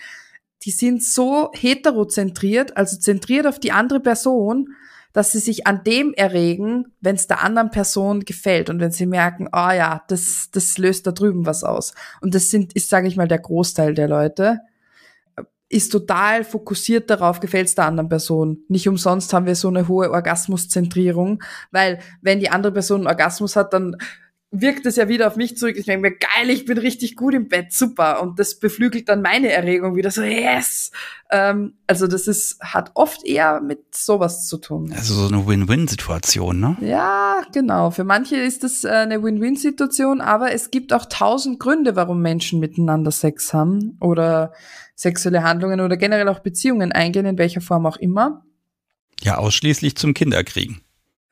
die sind so heterozentriert, also zentriert auf die andere Person, dass sie sich an dem erregen, wenn es der anderen Person gefällt und wenn sie merken, oh ja, das, das löst da drüben was aus. Und das sind, ist, sage ich mal, der Großteil der Leute, ist total fokussiert darauf, gefällt es der anderen Person. Nicht umsonst haben wir so eine hohe Orgasmuszentrierung, weil wenn die andere Person einen Orgasmus hat, dann wirkt es ja wieder auf mich zurück. Ich denke mir, geil, ich bin richtig gut im Bett, super. Und das beflügelt dann meine Erregung wieder so, yes. Ähm, also das ist, hat oft eher mit sowas zu tun. Also so eine Win-Win-Situation, ne? Ja, genau. Für manche ist das äh, eine Win-Win-Situation, aber es gibt auch tausend Gründe, warum Menschen miteinander Sex haben oder sexuelle Handlungen oder generell auch Beziehungen eingehen, in welcher Form auch immer. Ja, ausschließlich zum Kinderkriegen.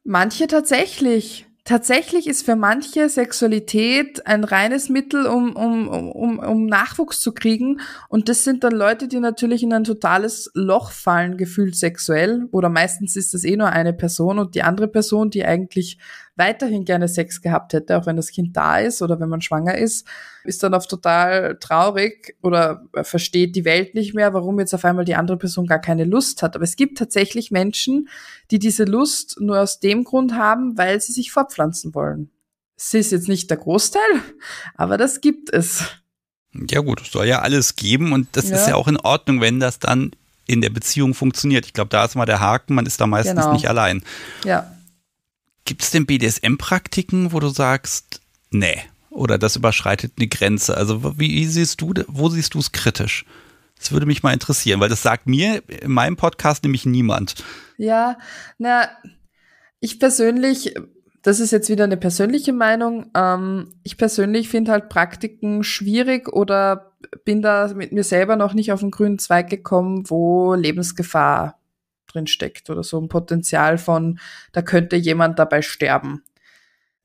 Manche tatsächlich tatsächlich ist für manche Sexualität ein reines Mittel, um, um, um, um Nachwuchs zu kriegen. Und das sind dann Leute, die natürlich in ein totales Loch fallen, gefühlt sexuell. Oder meistens ist das eh nur eine Person und die andere Person, die eigentlich weiterhin gerne Sex gehabt hätte, auch wenn das Kind da ist oder wenn man schwanger ist, ist dann oft total traurig oder äh, versteht die Welt nicht mehr, warum jetzt auf einmal die andere Person gar keine Lust hat. Aber es gibt tatsächlich Menschen, die diese Lust nur aus dem Grund haben, weil sie sich fortpflanzen wollen. Sie ist jetzt nicht der Großteil, aber das gibt es. Ja gut, es soll ja alles geben und das ja. ist ja auch in Ordnung, wenn das dann in der Beziehung funktioniert. Ich glaube, da ist mal der Haken, man ist da meistens genau. nicht allein. Ja. Gibt es denn BDSM-Praktiken, wo du sagst, nee, oder das überschreitet eine Grenze? Also wie siehst du, wo siehst du es kritisch? Das würde mich mal interessieren, weil das sagt mir in meinem Podcast nämlich niemand. Ja, na, ich persönlich, das ist jetzt wieder eine persönliche Meinung, ähm, ich persönlich finde halt Praktiken schwierig oder bin da mit mir selber noch nicht auf den grünen Zweig gekommen, wo Lebensgefahr drin steckt oder so ein Potenzial von, da könnte jemand dabei sterben.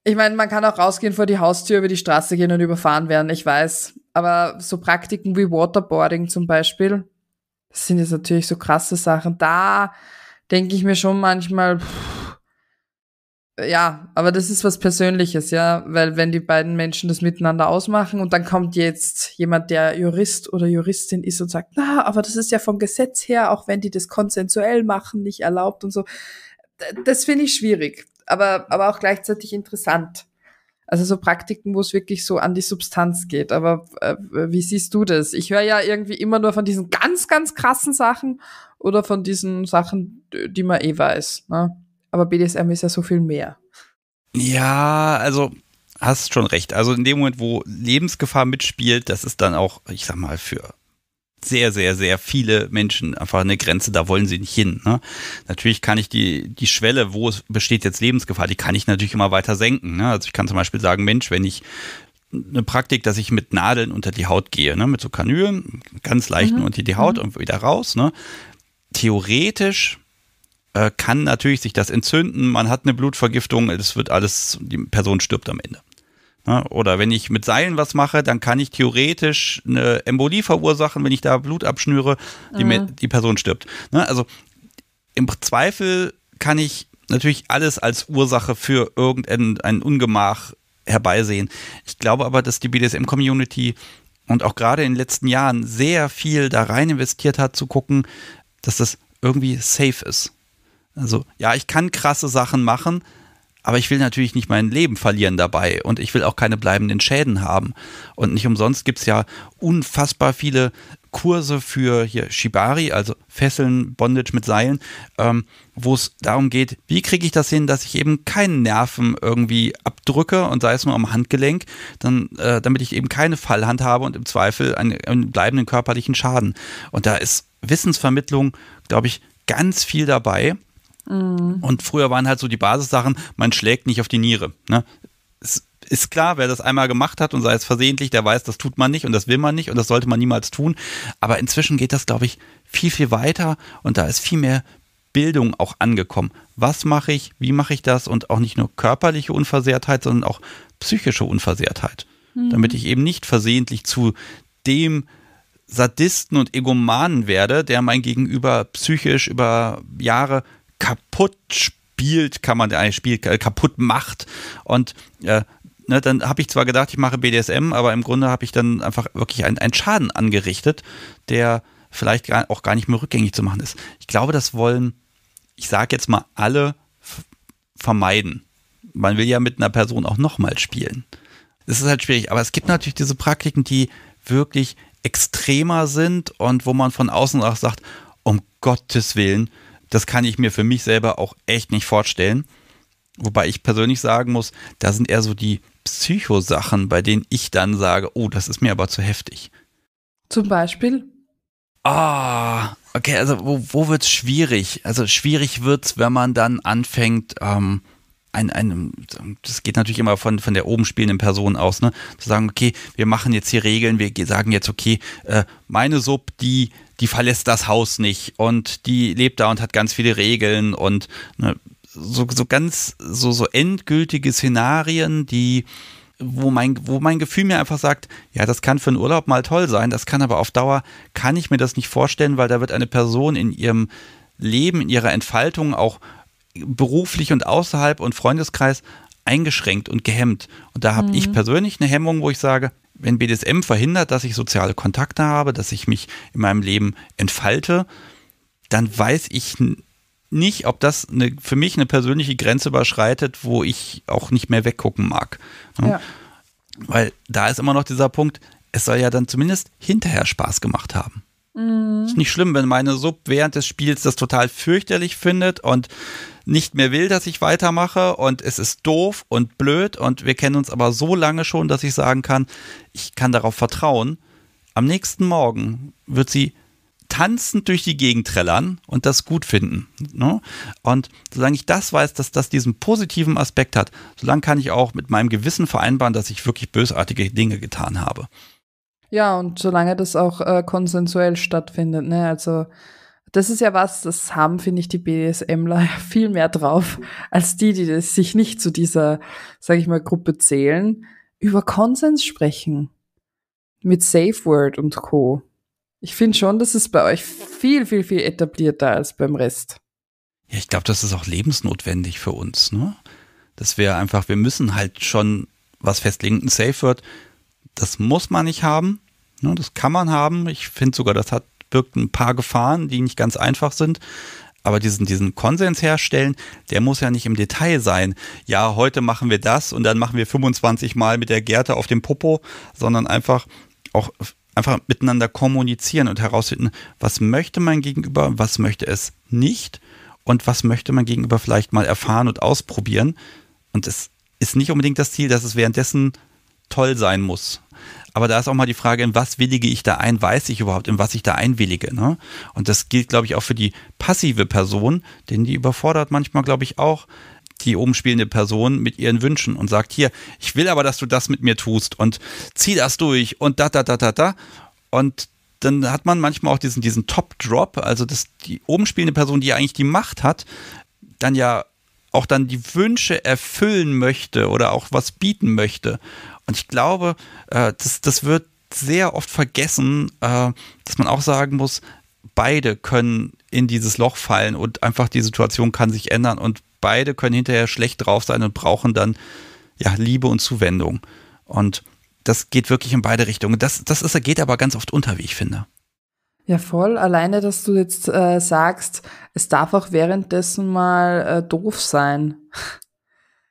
Ich meine, man kann auch rausgehen vor die Haustür, über die Straße gehen und überfahren werden, ich weiß. Aber so Praktiken wie Waterboarding zum Beispiel, das sind jetzt natürlich so krasse Sachen. Da denke ich mir schon manchmal, pff, ja, aber das ist was Persönliches, ja, weil wenn die beiden Menschen das miteinander ausmachen und dann kommt jetzt jemand, der Jurist oder Juristin ist und sagt, na, aber das ist ja vom Gesetz her, auch wenn die das konsensuell machen, nicht erlaubt und so. Das finde ich schwierig, aber, aber auch gleichzeitig interessant. Also so Praktiken, wo es wirklich so an die Substanz geht. Aber äh, wie siehst du das? Ich höre ja irgendwie immer nur von diesen ganz, ganz krassen Sachen oder von diesen Sachen, die man eh weiß. Ne? aber BDSM ist ja so viel mehr. Ja, also hast schon recht. Also in dem Moment, wo Lebensgefahr mitspielt, das ist dann auch, ich sag mal, für sehr, sehr, sehr viele Menschen einfach eine Grenze, da wollen sie nicht hin. Ne? Natürlich kann ich die, die Schwelle, wo es besteht jetzt Lebensgefahr, die kann ich natürlich immer weiter senken. Ne? Also ich kann zum Beispiel sagen, Mensch, wenn ich eine Praktik, dass ich mit Nadeln unter die Haut gehe, ne? mit so Kanülen, ganz leicht mhm. nur unter die Haut mhm. und wieder raus. Ne? Theoretisch äh, kann natürlich sich das entzünden, man hat eine Blutvergiftung, es wird alles, die Person stirbt am Ende. Ne? oder wenn ich mit Seilen was mache, dann kann ich theoretisch eine Embolie verursachen, wenn ich da Blut abschnüre, die, mhm. die Person stirbt. Ne? also im Zweifel kann ich natürlich alles als Ursache für irgendein Ungemach herbeisehen. Ich glaube aber, dass die BDSM-Community und auch gerade in den letzten Jahren sehr viel da rein investiert hat, zu gucken, dass das irgendwie safe ist. Also ja, ich kann krasse Sachen machen, aber ich will natürlich nicht mein Leben verlieren dabei und ich will auch keine bleibenden Schäden haben. Und nicht umsonst gibt es ja unfassbar viele Kurse für hier Shibari, also Fesseln, Bondage mit Seilen, ähm, wo es darum geht, wie kriege ich das hin, dass ich eben keinen Nerven irgendwie abdrücke und sei es nur am Handgelenk, dann, äh, damit ich eben keine Fallhand habe und im Zweifel einen, einen bleibenden körperlichen Schaden. Und da ist Wissensvermittlung, glaube ich, ganz viel dabei. Mhm. Und früher waren halt so die Basissachen, man schlägt nicht auf die Niere. Ne? Es ist klar, wer das einmal gemacht hat und sei es versehentlich, der weiß, das tut man nicht und das will man nicht und das sollte man niemals tun. Aber inzwischen geht das, glaube ich, viel, viel weiter und da ist viel mehr Bildung auch angekommen. Was mache ich, wie mache ich das und auch nicht nur körperliche Unversehrtheit, sondern auch psychische Unversehrtheit. Mhm. Damit ich eben nicht versehentlich zu dem Sadisten und Egomanen werde, der mein Gegenüber psychisch über Jahre kaputt spielt, kann man ein äh, Spiel äh, kaputt macht. Und äh, ne, dann habe ich zwar gedacht, ich mache BDSM, aber im Grunde habe ich dann einfach wirklich einen, einen Schaden angerichtet, der vielleicht gar, auch gar nicht mehr rückgängig zu machen ist. Ich glaube, das wollen, ich sage jetzt mal, alle vermeiden. Man will ja mit einer Person auch nochmal spielen. Das ist halt schwierig, aber es gibt natürlich diese Praktiken, die wirklich extremer sind und wo man von außen auch sagt, um Gottes Willen, das kann ich mir für mich selber auch echt nicht vorstellen. Wobei ich persönlich sagen muss, da sind eher so die Psycho-Sachen, bei denen ich dann sage, oh, das ist mir aber zu heftig. Zum Beispiel? Ah, okay, also wo, wo wird es schwierig? Also schwierig wird es, wenn man dann anfängt, ähm, ein, ein, das geht natürlich immer von, von der oben spielenden Person aus, ne? Zu sagen, okay, wir machen jetzt hier Regeln, wir sagen jetzt, okay, äh, meine Sub, die die verlässt das Haus nicht und die lebt da und hat ganz viele Regeln und ne, so, so ganz, so, so endgültige Szenarien, die wo mein, wo mein Gefühl mir einfach sagt, ja, das kann für einen Urlaub mal toll sein, das kann aber auf Dauer, kann ich mir das nicht vorstellen, weil da wird eine Person in ihrem Leben, in ihrer Entfaltung auch beruflich und außerhalb und Freundeskreis eingeschränkt und gehemmt. Und da habe mhm. ich persönlich eine Hemmung, wo ich sage, wenn BDSM verhindert, dass ich soziale Kontakte habe, dass ich mich in meinem Leben entfalte, dann weiß ich nicht, ob das eine, für mich eine persönliche Grenze überschreitet, wo ich auch nicht mehr weggucken mag. Ne? Ja. Weil da ist immer noch dieser Punkt, es soll ja dann zumindest hinterher Spaß gemacht haben. Mhm. Ist nicht schlimm, wenn meine Sub während des Spiels das total fürchterlich findet und nicht mehr will, dass ich weitermache und es ist doof und blöd und wir kennen uns aber so lange schon, dass ich sagen kann, ich kann darauf vertrauen. Am nächsten Morgen wird sie tanzend durch die Gegend trällern und das gut finden. Ne? Und solange ich das weiß, dass das diesen positiven Aspekt hat, solange kann ich auch mit meinem Gewissen vereinbaren, dass ich wirklich bösartige Dinge getan habe. Ja, und solange das auch äh, konsensuell stattfindet, ne? Also das ist ja was, das haben, finde ich, die BDSMler viel mehr drauf, als die, die sich nicht zu dieser, sage ich mal, Gruppe zählen, über Konsens sprechen. Mit Safe Word und Co. Ich finde schon, das ist bei euch viel, viel, viel etablierter als beim Rest. Ja, ich glaube, das ist auch lebensnotwendig für uns, ne? Dass wir einfach, wir müssen halt schon was festlegen. Ein Safe Word, das muss man nicht haben, ne? das kann man haben. Ich finde sogar, das hat birgt ein paar Gefahren, die nicht ganz einfach sind. Aber diesen, diesen Konsens herstellen, der muss ja nicht im Detail sein. Ja, heute machen wir das und dann machen wir 25 Mal mit der Gerte auf dem Popo, sondern einfach auch einfach miteinander kommunizieren und herausfinden, was möchte mein Gegenüber, was möchte es nicht und was möchte mein Gegenüber vielleicht mal erfahren und ausprobieren. Und es ist nicht unbedingt das Ziel, dass es währenddessen toll sein muss. Aber da ist auch mal die Frage, in was willige ich da ein? Weiß ich überhaupt, in was ich da einwillige? Ne? Und das gilt, glaube ich, auch für die passive Person, denn die überfordert manchmal, glaube ich, auch die oben spielende Person mit ihren Wünschen und sagt, hier, ich will aber, dass du das mit mir tust und zieh das durch und da, da, da, da, da. Und dann hat man manchmal auch diesen, diesen Top-Drop, also dass die oben spielende Person, die ja eigentlich die Macht hat, dann ja auch dann die Wünsche erfüllen möchte oder auch was bieten möchte. Und ich glaube, äh, das, das wird sehr oft vergessen, äh, dass man auch sagen muss, beide können in dieses Loch fallen und einfach die Situation kann sich ändern und beide können hinterher schlecht drauf sein und brauchen dann ja Liebe und Zuwendung. Und das geht wirklich in beide Richtungen. Das, das ist, geht aber ganz oft unter, wie ich finde. Ja, voll. Alleine, dass du jetzt äh, sagst, es darf auch währenddessen mal äh, doof sein.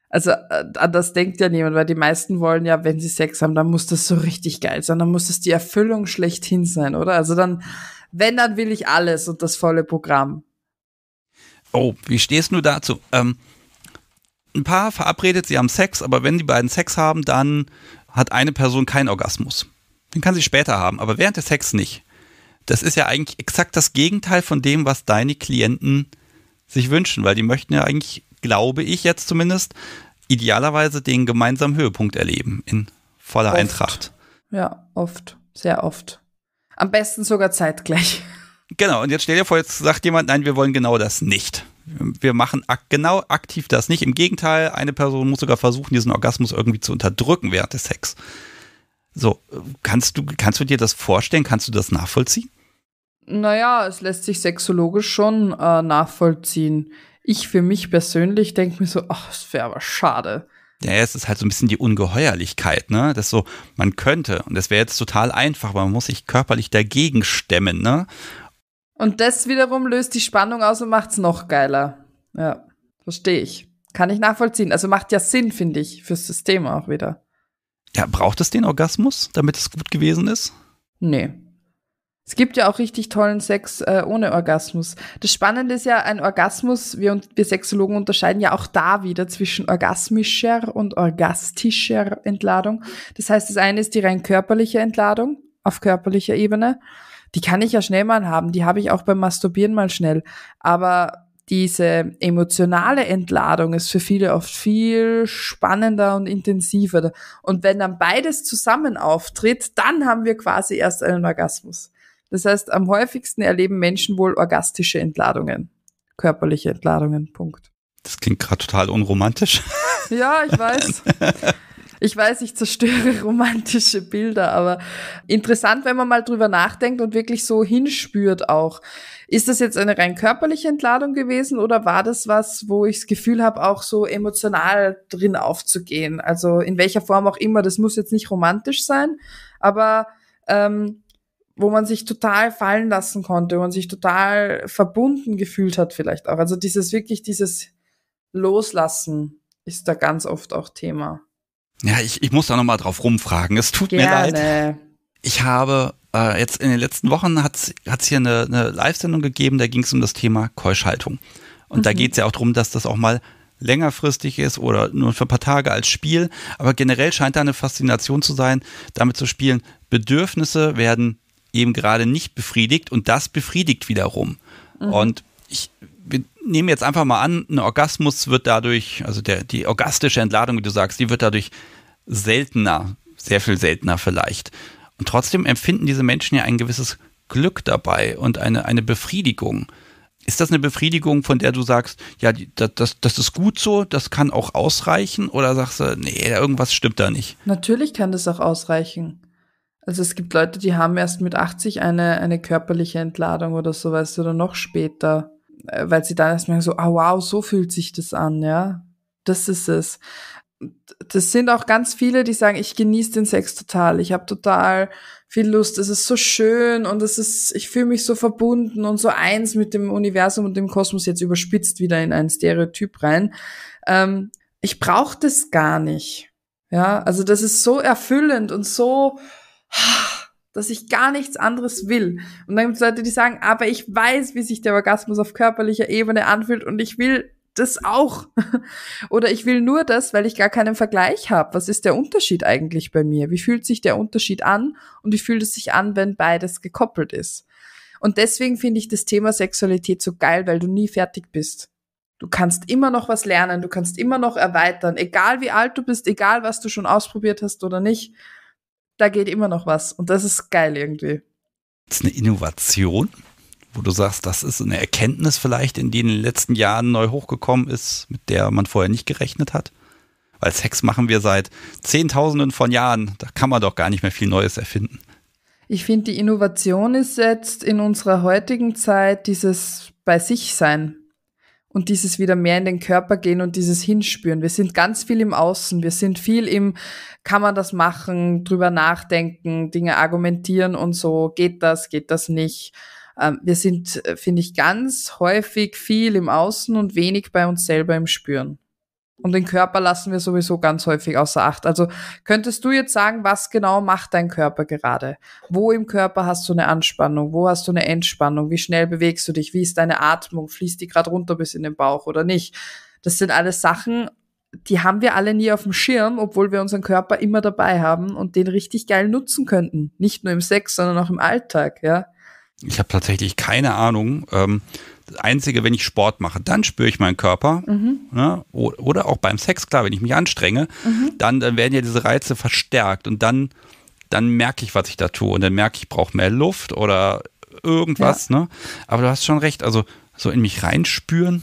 Also äh, an das denkt ja niemand, weil die meisten wollen ja, wenn sie Sex haben, dann muss das so richtig geil sein, dann muss das die Erfüllung schlechthin sein, oder? Also dann, wenn, dann will ich alles und das volle Programm. Oh, wie stehst du dazu? Ähm, ein Paar verabredet, sie haben Sex, aber wenn die beiden Sex haben, dann hat eine Person keinen Orgasmus. Den kann sie später haben, aber während des Sex nicht. Das ist ja eigentlich exakt das Gegenteil von dem, was deine Klienten sich wünschen, weil die möchten ja eigentlich glaube ich jetzt zumindest, idealerweise den gemeinsamen Höhepunkt erleben in voller oft. Eintracht. Ja, oft, sehr oft. Am besten sogar zeitgleich. Genau, und jetzt stell dir vor, jetzt sagt jemand, nein, wir wollen genau das nicht. Wir machen ak genau aktiv das nicht. Im Gegenteil, eine Person muss sogar versuchen, diesen Orgasmus irgendwie zu unterdrücken während des Sex. So, kannst du, kannst du dir das vorstellen? Kannst du das nachvollziehen? Naja, es lässt sich sexologisch schon äh, nachvollziehen ich für mich persönlich denke mir so, ach, es wäre aber schade. Ja, es ist halt so ein bisschen die Ungeheuerlichkeit, ne? Das so, man könnte, und das wäre jetzt total einfach, aber man muss sich körperlich dagegen stemmen, ne? Und das wiederum löst die Spannung aus und macht's noch geiler. Ja, verstehe ich. Kann ich nachvollziehen. Also macht ja Sinn, finde ich, fürs System auch wieder. Ja, braucht es den Orgasmus, damit es gut gewesen ist? Nee. Es gibt ja auch richtig tollen Sex äh, ohne Orgasmus. Das Spannende ist ja, ein Orgasmus, wir, wir Sexologen unterscheiden ja auch da wieder zwischen orgasmischer und orgastischer Entladung. Das heißt, das eine ist die rein körperliche Entladung auf körperlicher Ebene. Die kann ich ja schnell mal haben, die habe ich auch beim Masturbieren mal schnell. Aber diese emotionale Entladung ist für viele oft viel spannender und intensiver. Und wenn dann beides zusammen auftritt, dann haben wir quasi erst einen Orgasmus. Das heißt, am häufigsten erleben Menschen wohl orgastische Entladungen, körperliche Entladungen, Punkt. Das klingt gerade total unromantisch. Ja, ich weiß. Ich weiß, ich zerstöre romantische Bilder, aber interessant, wenn man mal drüber nachdenkt und wirklich so hinspürt auch. Ist das jetzt eine rein körperliche Entladung gewesen oder war das was, wo ich das Gefühl habe, auch so emotional drin aufzugehen? Also in welcher Form auch immer, das muss jetzt nicht romantisch sein, aber ähm, wo man sich total fallen lassen konnte, wo man sich total verbunden gefühlt hat vielleicht auch. Also dieses wirklich dieses Loslassen ist da ganz oft auch Thema. Ja, ich, ich muss da nochmal drauf rumfragen. Es tut Gerne. mir leid. Ich habe äh, jetzt in den letzten Wochen hat es hier eine, eine Live-Sendung gegeben, da ging es um das Thema Keuschhaltung. Und mhm. da geht es ja auch darum, dass das auch mal längerfristig ist oder nur für ein paar Tage als Spiel. Aber generell scheint da eine Faszination zu sein, damit zu spielen. Bedürfnisse werden eben gerade nicht befriedigt und das befriedigt wiederum. Mhm. Und ich wir nehmen jetzt einfach mal an, ein Orgasmus wird dadurch, also der, die orgastische Entladung, wie du sagst, die wird dadurch seltener, sehr viel seltener vielleicht. Und trotzdem empfinden diese Menschen ja ein gewisses Glück dabei und eine, eine Befriedigung. Ist das eine Befriedigung, von der du sagst, ja, das, das, das ist gut so, das kann auch ausreichen? Oder sagst du, nee, irgendwas stimmt da nicht? Natürlich kann das auch ausreichen. Also es gibt Leute, die haben erst mit 80 eine, eine körperliche Entladung oder so, weißt du, oder noch später, äh, weil sie dann erst merken, so, ah wow, so fühlt sich das an, ja. Das ist es. Das sind auch ganz viele, die sagen, ich genieße den Sex total, ich habe total viel Lust, es ist so schön und es ist, ich fühle mich so verbunden und so eins mit dem Universum und dem Kosmos jetzt überspitzt wieder in ein Stereotyp rein. Ähm, ich brauche das gar nicht. Ja, also das ist so erfüllend und so, dass ich gar nichts anderes will. Und dann gibt es Leute, die sagen, aber ich weiß, wie sich der Orgasmus auf körperlicher Ebene anfühlt und ich will das auch. Oder ich will nur das, weil ich gar keinen Vergleich habe. Was ist der Unterschied eigentlich bei mir? Wie fühlt sich der Unterschied an und wie fühlt es sich an, wenn beides gekoppelt ist? Und deswegen finde ich das Thema Sexualität so geil, weil du nie fertig bist. Du kannst immer noch was lernen, du kannst immer noch erweitern, egal wie alt du bist, egal was du schon ausprobiert hast oder nicht da geht immer noch was. Und das ist geil irgendwie. Das ist eine Innovation, wo du sagst, das ist eine Erkenntnis vielleicht, in die in den letzten Jahren neu hochgekommen ist, mit der man vorher nicht gerechnet hat. Weil Sex machen wir seit Zehntausenden von Jahren. Da kann man doch gar nicht mehr viel Neues erfinden. Ich finde, die Innovation ist jetzt in unserer heutigen Zeit dieses Bei sich sein und dieses wieder mehr in den Körper gehen und dieses Hinspüren. Wir sind ganz viel im Außen, wir sind viel im, kann man das machen, drüber nachdenken, Dinge argumentieren und so, geht das, geht das nicht. Ähm, wir sind, äh, finde ich, ganz häufig viel im Außen und wenig bei uns selber im Spüren. Und den Körper lassen wir sowieso ganz häufig außer Acht. Also könntest du jetzt sagen, was genau macht dein Körper gerade? Wo im Körper hast du eine Anspannung? Wo hast du eine Entspannung? Wie schnell bewegst du dich? Wie ist deine Atmung? Fließt die gerade runter bis in den Bauch oder nicht? Das sind alles Sachen, die haben wir alle nie auf dem Schirm, obwohl wir unseren Körper immer dabei haben und den richtig geil nutzen könnten. Nicht nur im Sex, sondern auch im Alltag, ja. Ich habe tatsächlich keine Ahnung, ähm, das Einzige, wenn ich Sport mache, dann spüre ich meinen Körper. Mhm. Ne? Oder auch beim Sex, klar, wenn ich mich anstrenge, mhm. dann, dann werden ja diese Reize verstärkt und dann, dann merke ich, was ich da tue. Und dann merke ich, ich brauche mehr Luft oder irgendwas. Ja. Ne? Aber du hast schon recht, also so in mich reinspüren.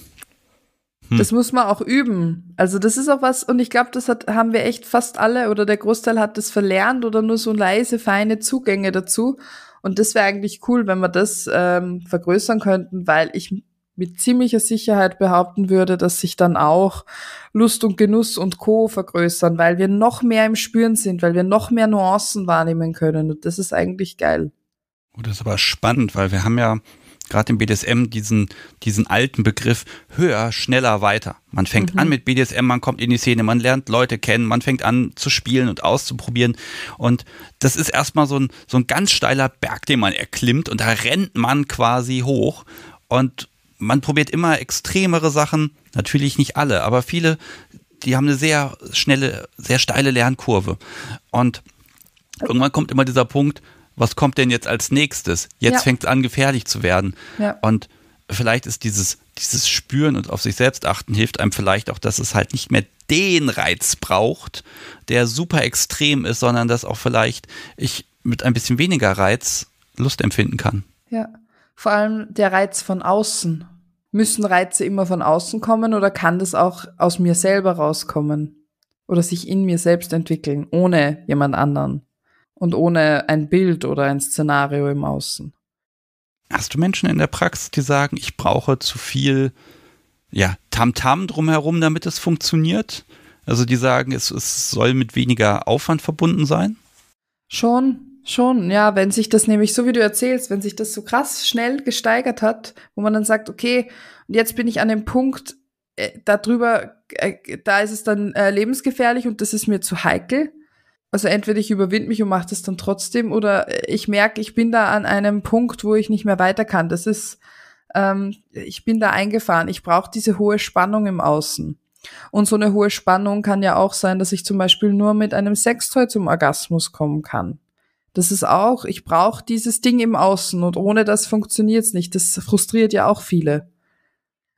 Hm. Das muss man auch üben. Also das ist auch was, und ich glaube, das hat, haben wir echt fast alle oder der Großteil hat das verlernt oder nur so leise, feine Zugänge dazu. Und das wäre eigentlich cool, wenn wir das ähm, vergrößern könnten, weil ich mit ziemlicher Sicherheit behaupten würde, dass sich dann auch Lust und Genuss und Co. vergrößern, weil wir noch mehr im Spüren sind, weil wir noch mehr Nuancen wahrnehmen können. Und das ist eigentlich geil. Oh, das ist aber spannend, weil wir haben ja gerade im BDSM diesen, diesen alten Begriff höher, schneller, weiter. Man fängt mhm. an mit BDSM, man kommt in die Szene, man lernt Leute kennen, man fängt an zu spielen und auszuprobieren. Und das ist erstmal so ein, so ein ganz steiler Berg, den man erklimmt und da rennt man quasi hoch. Und man probiert immer extremere Sachen, natürlich nicht alle, aber viele, die haben eine sehr schnelle, sehr steile Lernkurve. Und irgendwann kommt immer dieser Punkt, was kommt denn jetzt als nächstes? Jetzt ja. fängt es an, gefährlich zu werden. Ja. Und vielleicht ist dieses, dieses Spüren und auf sich selbst achten hilft einem vielleicht auch, dass es halt nicht mehr den Reiz braucht, der super extrem ist, sondern dass auch vielleicht ich mit ein bisschen weniger Reiz Lust empfinden kann. Ja, vor allem der Reiz von außen. Müssen Reize immer von außen kommen oder kann das auch aus mir selber rauskommen oder sich in mir selbst entwickeln, ohne jemand anderen? und ohne ein Bild oder ein Szenario im Außen. Hast du Menschen in der Praxis, die sagen, ich brauche zu viel ja, Tamtam -Tam drumherum, damit es funktioniert? Also die sagen, es, es soll mit weniger Aufwand verbunden sein? Schon, schon. Ja, wenn sich das nämlich, so wie du erzählst, wenn sich das so krass schnell gesteigert hat, wo man dann sagt, okay, und jetzt bin ich an dem Punkt, äh, darüber, äh, da ist es dann äh, lebensgefährlich und das ist mir zu heikel also entweder ich überwinde mich und mache das dann trotzdem oder ich merke, ich bin da an einem Punkt, wo ich nicht mehr weiter kann. Das ist, ähm, ich bin da eingefahren. Ich brauche diese hohe Spannung im Außen. Und so eine hohe Spannung kann ja auch sein, dass ich zum Beispiel nur mit einem Sextoy zum Orgasmus kommen kann. Das ist auch, ich brauche dieses Ding im Außen und ohne das funktioniert's nicht. Das frustriert ja auch viele.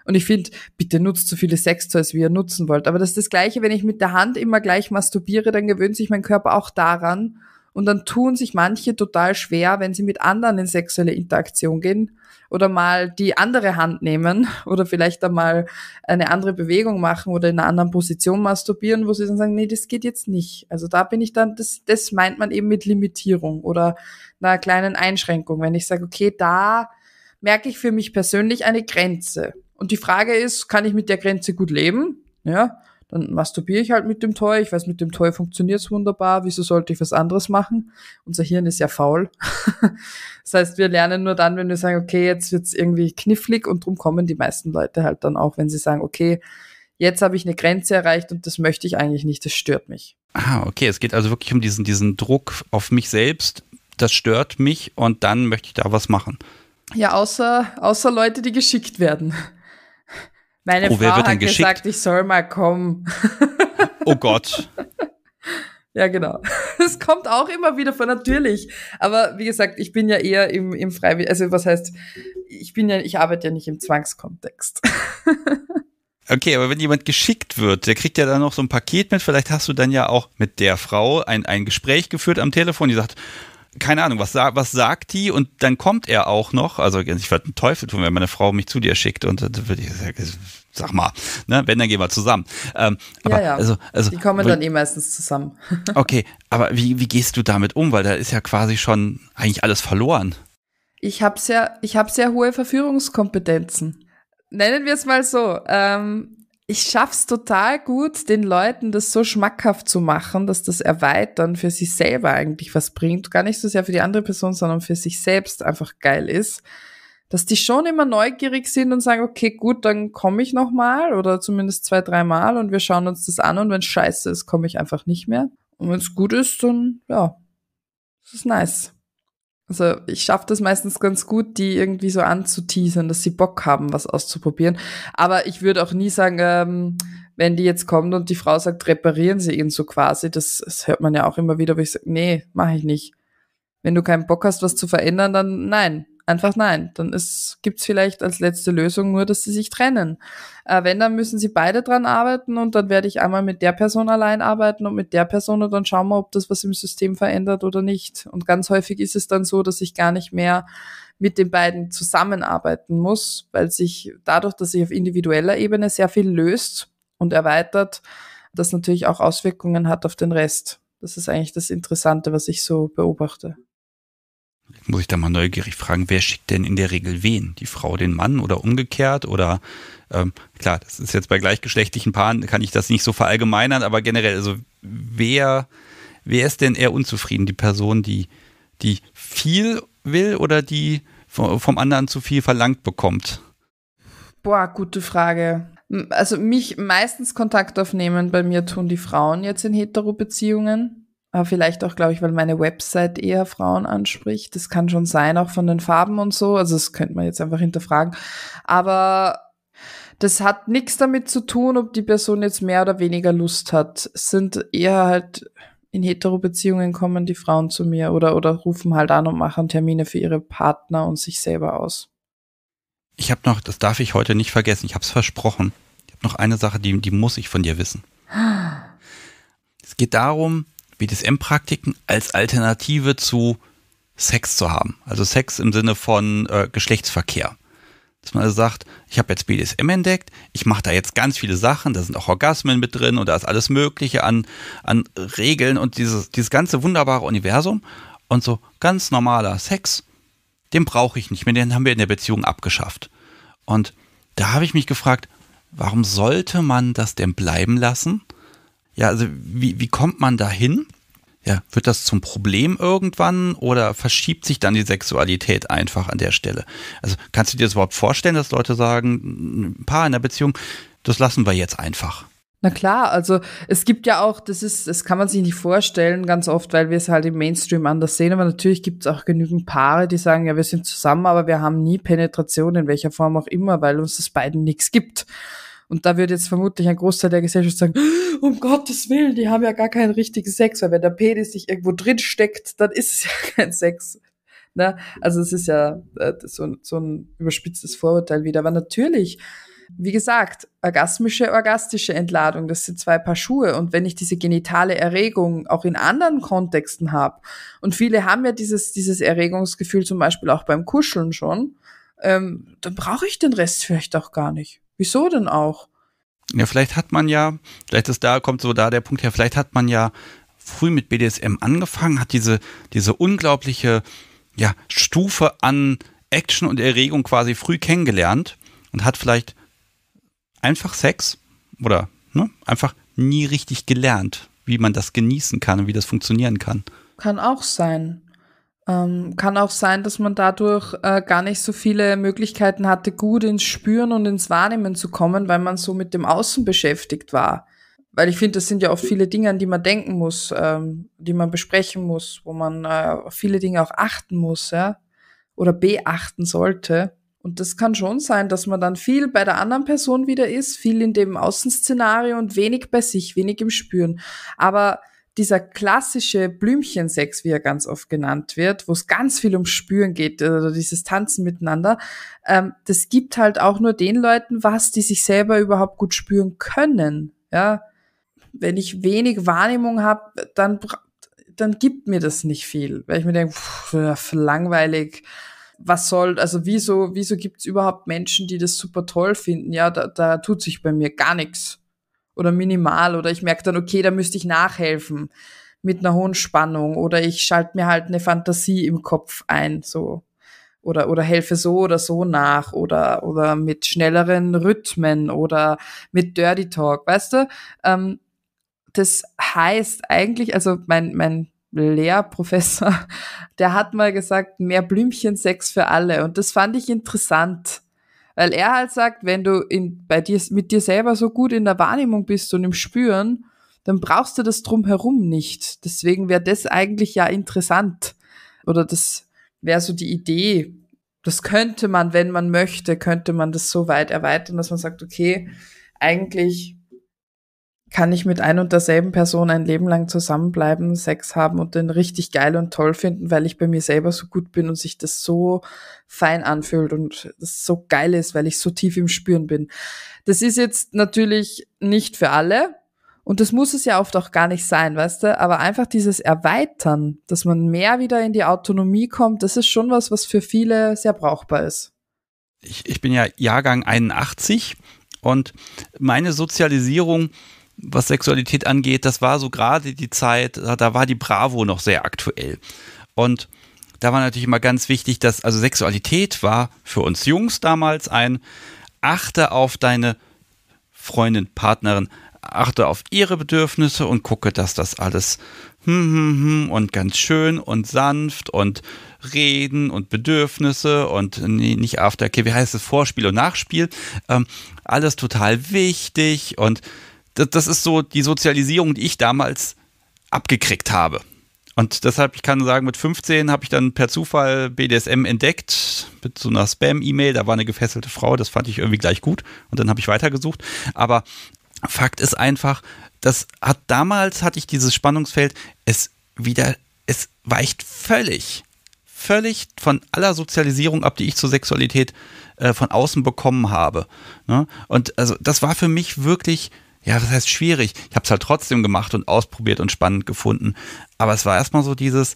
Und ich finde, bitte nutzt so viele Sextoys, wie ihr nutzen wollt. Aber das ist das Gleiche, wenn ich mit der Hand immer gleich masturbiere, dann gewöhnt sich mein Körper auch daran. Und dann tun sich manche total schwer, wenn sie mit anderen in sexuelle Interaktion gehen oder mal die andere Hand nehmen oder vielleicht einmal eine andere Bewegung machen oder in einer anderen Position masturbieren, wo sie dann sagen, nee, das geht jetzt nicht. Also da bin ich dann, das, das meint man eben mit Limitierung oder einer kleinen Einschränkung. Wenn ich sage, okay, da merke ich für mich persönlich eine Grenze. Und die Frage ist, kann ich mit der Grenze gut leben? Ja, dann masturbiere ich halt mit dem Toy. Ich weiß, mit dem Toy funktioniert's wunderbar. Wieso sollte ich was anderes machen? Unser Hirn ist ja faul. das heißt, wir lernen nur dann, wenn wir sagen, okay, jetzt wird's irgendwie knifflig und drum kommen die meisten Leute halt dann auch, wenn sie sagen, okay, jetzt habe ich eine Grenze erreicht und das möchte ich eigentlich nicht, das stört mich. Ah, okay, es geht also wirklich um diesen, diesen Druck auf mich selbst, das stört mich und dann möchte ich da was machen. Ja, außer, außer Leute, die geschickt werden. Meine oh, Frau hat gesagt, ich soll mal kommen. Oh Gott. ja, genau. Es kommt auch immer wieder von natürlich. Aber wie gesagt, ich bin ja eher im, im Freiwilligen, also was heißt, ich bin ja, ich arbeite ja nicht im Zwangskontext. Okay, aber wenn jemand geschickt wird, der kriegt ja dann noch so ein Paket mit. Vielleicht hast du dann ja auch mit der Frau ein, ein Gespräch geführt am Telefon, die sagt, keine Ahnung, was, was sagt die? Und dann kommt er auch noch. Also ich würde einen Teufel tun, wenn meine Frau mich zu dir schickt und äh, dann würde ich sagen, sag mal, ne? wenn, dann gehen wir zusammen. Ähm, aber, ja, ja. Also, also, die kommen dann eh meistens zusammen. okay, aber wie, wie gehst du damit um? Weil da ist ja quasi schon eigentlich alles verloren. Ich habe sehr, ich hab sehr hohe Verführungskompetenzen. Nennen wir es mal so. Ähm, ich schaff's total gut, den Leuten das so schmackhaft zu machen, dass das Erweitern für sich selber eigentlich was bringt. Gar nicht so sehr für die andere Person, sondern für sich selbst einfach geil ist. Dass die schon immer neugierig sind und sagen, okay, gut, dann komme ich nochmal oder zumindest zwei, drei Mal und wir schauen uns das an und wenn scheiße ist, komme ich einfach nicht mehr. Und wenn es gut ist, dann ja, das ist nice. Also ich schaffe das meistens ganz gut, die irgendwie so anzuteasern, dass sie Bock haben, was auszuprobieren. Aber ich würde auch nie sagen, ähm, wenn die jetzt kommt und die Frau sagt, reparieren sie ihn so quasi, das, das hört man ja auch immer wieder, wo ich sage, nee, mache ich nicht. Wenn du keinen Bock hast, was zu verändern, dann nein einfach nein. Dann gibt es vielleicht als letzte Lösung nur, dass sie sich trennen. Äh, wenn, dann müssen sie beide dran arbeiten und dann werde ich einmal mit der Person allein arbeiten und mit der Person und dann schauen wir, ob das was im System verändert oder nicht. Und ganz häufig ist es dann so, dass ich gar nicht mehr mit den beiden zusammenarbeiten muss, weil sich dadurch, dass sich auf individueller Ebene sehr viel löst und erweitert, das natürlich auch Auswirkungen hat auf den Rest. Das ist eigentlich das Interessante, was ich so beobachte muss ich da mal neugierig fragen, wer schickt denn in der Regel wen? Die Frau den Mann oder umgekehrt? Oder ähm, klar, das ist jetzt bei gleichgeschlechtlichen Paaren, kann ich das nicht so verallgemeinern, aber generell, also wer, wer ist denn eher unzufrieden? Die Person, die, die viel will oder die vom anderen zu viel verlangt bekommt? Boah, gute Frage. Also mich meistens Kontakt aufnehmen, bei mir tun die Frauen jetzt in Hetero-Beziehungen aber äh, vielleicht auch, glaube ich, weil meine Website eher Frauen anspricht. Das kann schon sein, auch von den Farben und so. Also das könnte man jetzt einfach hinterfragen. Aber das hat nichts damit zu tun, ob die Person jetzt mehr oder weniger Lust hat. Es sind eher halt in Hetero-Beziehungen kommen die Frauen zu mir oder, oder rufen halt an und machen Termine für ihre Partner und sich selber aus. Ich habe noch, das darf ich heute nicht vergessen, ich habe es versprochen. Ich habe noch eine Sache, die, die muss ich von dir wissen. Es geht darum, BDSM-Praktiken als Alternative zu Sex zu haben. Also Sex im Sinne von äh, Geschlechtsverkehr. Dass man also sagt, ich habe jetzt BDSM entdeckt, ich mache da jetzt ganz viele Sachen, da sind auch Orgasmen mit drin und da ist alles Mögliche an, an Regeln und dieses, dieses ganze wunderbare Universum. Und so ganz normaler Sex, den brauche ich nicht mehr, den haben wir in der Beziehung abgeschafft. Und da habe ich mich gefragt, warum sollte man das denn bleiben lassen? Ja, also wie, wie kommt man da hin? Ja, wird das zum Problem irgendwann oder verschiebt sich dann die Sexualität einfach an der Stelle? Also kannst du dir das überhaupt vorstellen, dass Leute sagen, ein Paar in der Beziehung, das lassen wir jetzt einfach? Na klar, also es gibt ja auch, das ist, das kann man sich nicht vorstellen, ganz oft, weil wir es halt im Mainstream anders sehen, aber natürlich gibt es auch genügend Paare, die sagen, ja, wir sind zusammen, aber wir haben nie Penetration in welcher Form auch immer, weil uns das beiden nichts gibt. Und da wird jetzt vermutlich ein Großteil der Gesellschaft sagen, oh, um Gottes Willen, die haben ja gar keinen richtigen Sex, weil wenn der Penis sich irgendwo drin steckt, dann ist es ja kein Sex. Ne? Also es ist ja äh, so, so ein überspitztes Vorurteil wieder. Aber natürlich, wie gesagt, orgasmische, orgastische Entladung, das sind zwei Paar Schuhe. Und wenn ich diese genitale Erregung auch in anderen Kontexten habe, und viele haben ja dieses, dieses Erregungsgefühl zum Beispiel auch beim Kuscheln schon, ähm, dann brauche ich den Rest vielleicht auch gar nicht. Wieso denn auch? Ja, vielleicht hat man ja, vielleicht ist da, kommt so da der Punkt her, vielleicht hat man ja früh mit BDSM angefangen, hat diese, diese unglaubliche ja, Stufe an Action und Erregung quasi früh kennengelernt und hat vielleicht einfach Sex oder ne, einfach nie richtig gelernt, wie man das genießen kann und wie das funktionieren kann. Kann auch sein. Ähm, kann auch sein, dass man dadurch äh, gar nicht so viele Möglichkeiten hatte, gut ins Spüren und ins Wahrnehmen zu kommen, weil man so mit dem Außen beschäftigt war. Weil ich finde, das sind ja oft viele Dinge, an die man denken muss, ähm, die man besprechen muss, wo man äh, viele Dinge auch achten muss, ja, oder beachten sollte. Und das kann schon sein, dass man dann viel bei der anderen Person wieder ist, viel in dem Außenszenario und wenig bei sich, wenig im Spüren. Aber dieser klassische Blümchensex, wie er ganz oft genannt wird, wo es ganz viel um Spüren geht oder also dieses Tanzen miteinander, ähm, das gibt halt auch nur den Leuten was, die sich selber überhaupt gut spüren können. Ja, wenn ich wenig Wahrnehmung habe, dann dann gibt mir das nicht viel, weil ich mir denke, pff, langweilig was soll, also wieso, wieso gibt's überhaupt Menschen, die das super toll finden? Ja, da, da tut sich bei mir gar nichts oder minimal oder ich merke dann, okay, da müsste ich nachhelfen mit einer hohen Spannung oder ich schalte mir halt eine Fantasie im Kopf ein, so. Oder, oder helfe so oder so nach oder, oder mit schnelleren Rhythmen oder mit Dirty Talk, weißt du? Ähm, das heißt eigentlich, also mein, mein Lehrprofessor, der hat mal gesagt, mehr Blümchensex für alle. Und das fand ich interessant, weil er halt sagt, wenn du in, bei dir, mit dir selber so gut in der Wahrnehmung bist und im Spüren, dann brauchst du das drumherum nicht. Deswegen wäre das eigentlich ja interessant. Oder das wäre so die Idee. Das könnte man, wenn man möchte, könnte man das so weit erweitern, dass man sagt, okay, eigentlich kann ich mit ein und derselben Person ein Leben lang zusammenbleiben, Sex haben und den richtig geil und toll finden, weil ich bei mir selber so gut bin und sich das so fein anfühlt und das so geil ist, weil ich so tief im Spüren bin. Das ist jetzt natürlich nicht für alle, und das muss es ja oft auch gar nicht sein, weißt du? Aber einfach dieses Erweitern, dass man mehr wieder in die Autonomie kommt, das ist schon was, was für viele sehr brauchbar ist. Ich, ich bin ja Jahrgang 81 und meine Sozialisierung was Sexualität angeht, das war so gerade die Zeit, da war die Bravo noch sehr aktuell. Und da war natürlich immer ganz wichtig, dass also Sexualität war für uns Jungs damals ein achte auf deine Freundin, Partnerin, achte auf ihre Bedürfnisse und gucke, dass das alles hm, hm, hm, und ganz schön und sanft und reden und Bedürfnisse und nee, nicht Aftercare, wie heißt es, Vorspiel und Nachspiel, ähm, alles total wichtig und das, das ist so die Sozialisierung, die ich damals abgekriegt habe. Und deshalb, ich kann sagen, mit 15 habe ich dann per Zufall BDSM entdeckt, mit so einer Spam-E-Mail, da war eine gefesselte Frau, das fand ich irgendwie gleich gut und dann habe ich weitergesucht. Aber Fakt ist einfach, das hat damals hatte ich dieses Spannungsfeld, es wieder, es weicht völlig, völlig von aller Sozialisierung ab, die ich zur Sexualität äh, von außen bekommen habe. Ne? Und also das war für mich wirklich ja, was heißt schwierig? Ich habe es halt trotzdem gemacht und ausprobiert und spannend gefunden. Aber es war erstmal so dieses,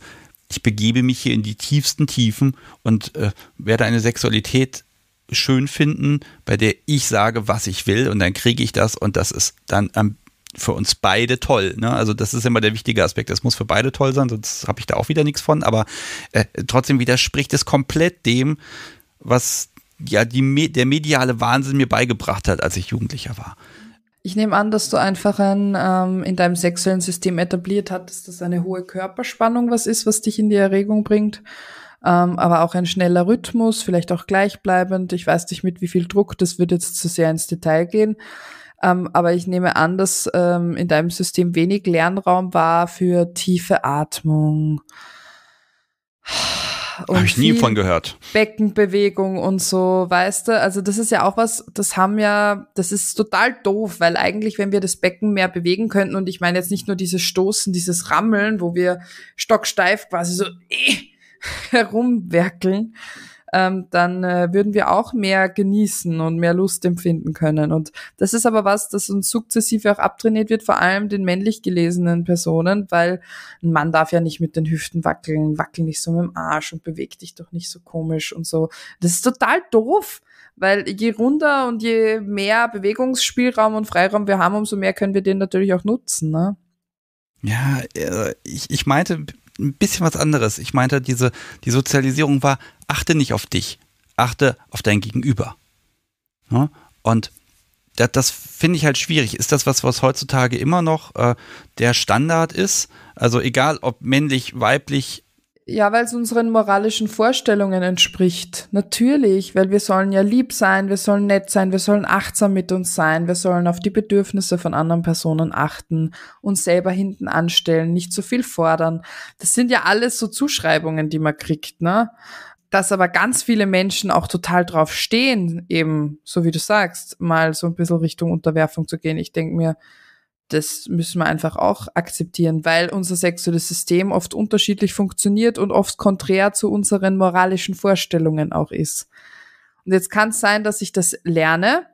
ich begebe mich hier in die tiefsten Tiefen und äh, werde eine Sexualität schön finden, bei der ich sage, was ich will und dann kriege ich das und das ist dann ähm, für uns beide toll. Ne? Also das ist immer der wichtige Aspekt. Das muss für beide toll sein, sonst habe ich da auch wieder nichts von. Aber äh, trotzdem widerspricht es komplett dem, was ja die, der mediale Wahnsinn mir beigebracht hat, als ich Jugendlicher war. Ich nehme an, dass du einfach ein, ähm, in deinem sexuellen System etabliert hattest, dass eine hohe Körperspannung was ist, was dich in die Erregung bringt. Ähm, aber auch ein schneller Rhythmus, vielleicht auch gleichbleibend. Ich weiß nicht mit wie viel Druck, das wird jetzt zu sehr ins Detail gehen. Ähm, aber ich nehme an, dass ähm, in deinem System wenig Lernraum war für tiefe Atmung. Habe ich nie von gehört. Beckenbewegung und so, weißt du? Also das ist ja auch was, das haben ja, das ist total doof, weil eigentlich, wenn wir das Becken mehr bewegen könnten, und ich meine jetzt nicht nur dieses Stoßen, dieses Rammeln, wo wir stocksteif quasi so äh, herumwerkeln, ähm, dann äh, würden wir auch mehr genießen und mehr Lust empfinden können. Und das ist aber was, das uns sukzessive auch abtrainiert wird, vor allem den männlich gelesenen Personen, weil ein Mann darf ja nicht mit den Hüften wackeln, wackel nicht so mit dem Arsch und beweg dich doch nicht so komisch und so. Das ist total doof. Weil je runder und je mehr Bewegungsspielraum und Freiraum wir haben, umso mehr können wir den natürlich auch nutzen. Ne? Ja, äh, ich, ich meinte ein bisschen was anderes. Ich meinte, diese, die Sozialisierung war achte nicht auf dich, achte auf dein Gegenüber. Ja? Und das, das finde ich halt schwierig. Ist das was, was heutzutage immer noch äh, der Standard ist? Also egal ob männlich, weiblich. Ja, weil es unseren moralischen Vorstellungen entspricht. Natürlich, weil wir sollen ja lieb sein, wir sollen nett sein, wir sollen achtsam mit uns sein, wir sollen auf die Bedürfnisse von anderen Personen achten, uns selber hinten anstellen, nicht zu so viel fordern. Das sind ja alles so Zuschreibungen, die man kriegt, ne? dass aber ganz viele Menschen auch total drauf stehen, eben, so wie du sagst, mal so ein bisschen Richtung Unterwerfung zu gehen. Ich denke mir, das müssen wir einfach auch akzeptieren, weil unser sexuelles System oft unterschiedlich funktioniert und oft konträr zu unseren moralischen Vorstellungen auch ist. Und jetzt kann es sein, dass ich das lerne,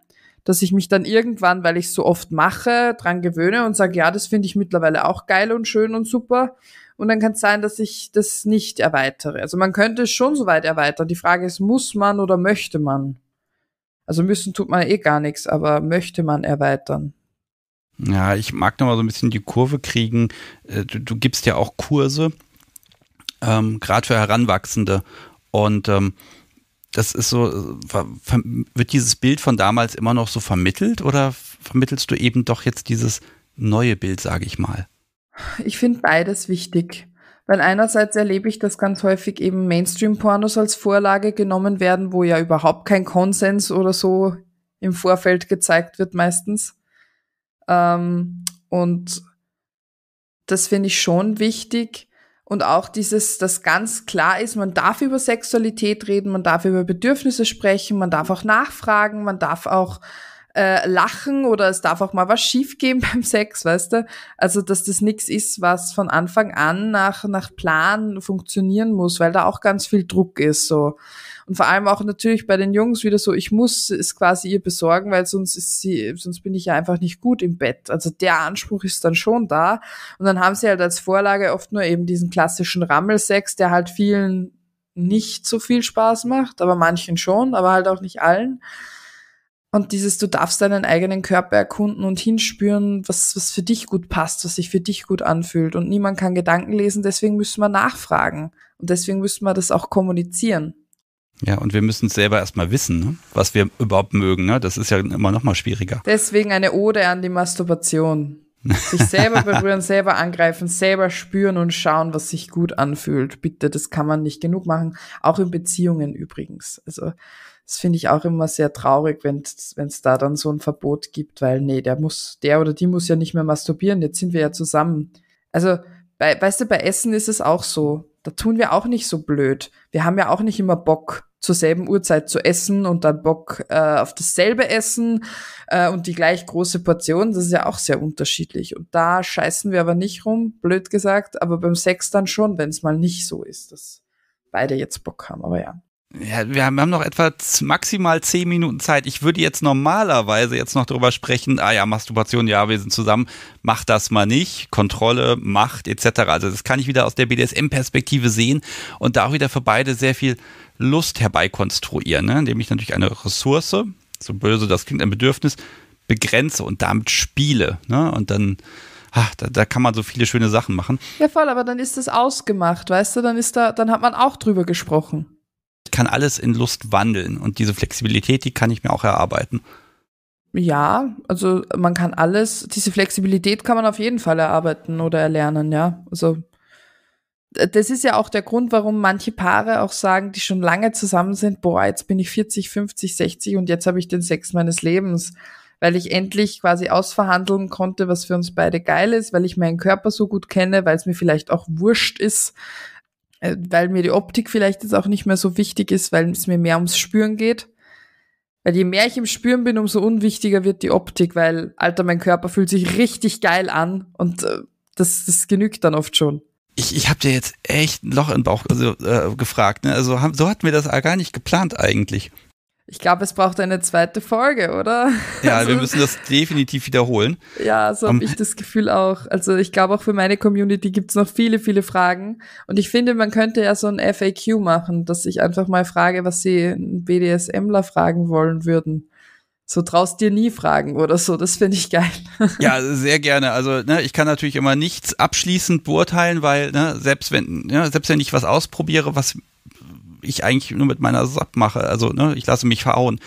dass ich mich dann irgendwann, weil ich es so oft mache, dran gewöhne und sage, ja, das finde ich mittlerweile auch geil und schön und super. Und dann kann es sein, dass ich das nicht erweitere. Also man könnte es schon so weit erweitern. Die Frage ist, muss man oder möchte man? Also müssen tut man eh gar nichts, aber möchte man erweitern? Ja, ich mag noch mal so ein bisschen die Kurve kriegen. Äh, du, du gibst ja auch Kurse, ähm, gerade für Heranwachsende. Und ähm, das ist so, äh, wird dieses Bild von damals immer noch so vermittelt oder vermittelst du eben doch jetzt dieses neue Bild, sage ich mal? Ich finde beides wichtig. Weil einerseits erlebe ich, dass ganz häufig eben Mainstream-Pornos als Vorlage genommen werden, wo ja überhaupt kein Konsens oder so im Vorfeld gezeigt wird meistens. Ähm, und das finde ich schon wichtig. Und auch dieses, dass ganz klar ist, man darf über Sexualität reden, man darf über Bedürfnisse sprechen, man darf auch nachfragen, man darf auch äh, lachen oder es darf auch mal was schief gehen beim Sex, weißt du? Also, dass das nichts ist, was von Anfang an nach, nach Plan funktionieren muss, weil da auch ganz viel Druck ist, so. Und vor allem auch natürlich bei den Jungs wieder so, ich muss es quasi ihr besorgen, weil sonst ist sie, sonst bin ich ja einfach nicht gut im Bett. Also der Anspruch ist dann schon da. Und dann haben sie halt als Vorlage oft nur eben diesen klassischen Rammelsex, der halt vielen nicht so viel Spaß macht, aber manchen schon, aber halt auch nicht allen. Und dieses, du darfst deinen eigenen Körper erkunden und hinspüren, was, was für dich gut passt, was sich für dich gut anfühlt. Und niemand kann Gedanken lesen, deswegen müssen wir nachfragen. Und deswegen müssen wir das auch kommunizieren. Ja, und wir müssen selber erstmal wissen, ne, was wir überhaupt mögen. Ne? Das ist ja immer noch mal schwieriger. Deswegen eine Ode an die Masturbation. Sich selber berühren, selber angreifen, selber spüren und schauen, was sich gut anfühlt. Bitte, das kann man nicht genug machen. Auch in Beziehungen übrigens. Also das finde ich auch immer sehr traurig, wenn es da dann so ein Verbot gibt, weil nee, der muss, der oder die muss ja nicht mehr masturbieren, jetzt sind wir ja zusammen. Also, bei, weißt du, bei Essen ist es auch so. Da tun wir auch nicht so blöd. Wir haben ja auch nicht immer Bock, zur selben Uhrzeit zu essen und dann Bock äh, auf dasselbe Essen äh, und die gleich große Portion. Das ist ja auch sehr unterschiedlich. Und da scheißen wir aber nicht rum, blöd gesagt, aber beim Sex dann schon, wenn es mal nicht so ist, dass beide jetzt Bock haben. Aber ja, ja, wir haben noch etwa maximal zehn Minuten Zeit. Ich würde jetzt normalerweise jetzt noch darüber sprechen, ah ja, Masturbation, ja, wir sind zusammen, mach das mal nicht, Kontrolle, Macht etc. Also das kann ich wieder aus der BDSM-Perspektive sehen und da auch wieder für beide sehr viel Lust herbeikonstruieren, ne? indem ich natürlich eine Ressource, so böse das klingt, ein Bedürfnis, begrenze und damit spiele. Ne? Und dann ach, da, da, kann man so viele schöne Sachen machen. Ja, voll, aber dann ist das ausgemacht, weißt du, dann ist da, dann hat man auch drüber gesprochen kann alles in Lust wandeln und diese Flexibilität, die kann ich mir auch erarbeiten. Ja, also man kann alles, diese Flexibilität kann man auf jeden Fall erarbeiten oder erlernen, ja. Also das ist ja auch der Grund, warum manche Paare auch sagen, die schon lange zusammen sind, boah, jetzt bin ich 40, 50, 60 und jetzt habe ich den Sex meines Lebens, weil ich endlich quasi ausverhandeln konnte, was für uns beide geil ist, weil ich meinen Körper so gut kenne, weil es mir vielleicht auch wurscht ist, äh, weil mir die Optik vielleicht jetzt auch nicht mehr so wichtig ist, weil es mir mehr ums Spüren geht. Weil je mehr ich im Spüren bin, umso unwichtiger wird die Optik, weil, Alter, mein Körper fühlt sich richtig geil an und äh, das, das genügt dann oft schon. Ich, ich habe dir jetzt echt ein Loch im Bauch also, äh, gefragt. Ne? Also haben, so hatten wir das gar nicht geplant eigentlich. Ich glaube, es braucht eine zweite Folge, oder? Ja, also, wir müssen das definitiv wiederholen. Ja, so habe um, ähm, ich das Gefühl auch. Also ich glaube, auch für meine Community gibt's noch viele, viele Fragen. Und ich finde, man könnte ja so ein FAQ machen, dass ich einfach mal frage, was sie einen BDSMler fragen wollen würden. So traust dir nie Fragen oder so, das finde ich geil. Ja, sehr gerne. Also ne, ich kann natürlich immer nichts abschließend beurteilen, weil ne, selbst wenn ja, ne, selbst wenn ich was ausprobiere, was ich eigentlich nur mit meiner SAP mache, also ne, ich lasse mich verhauen,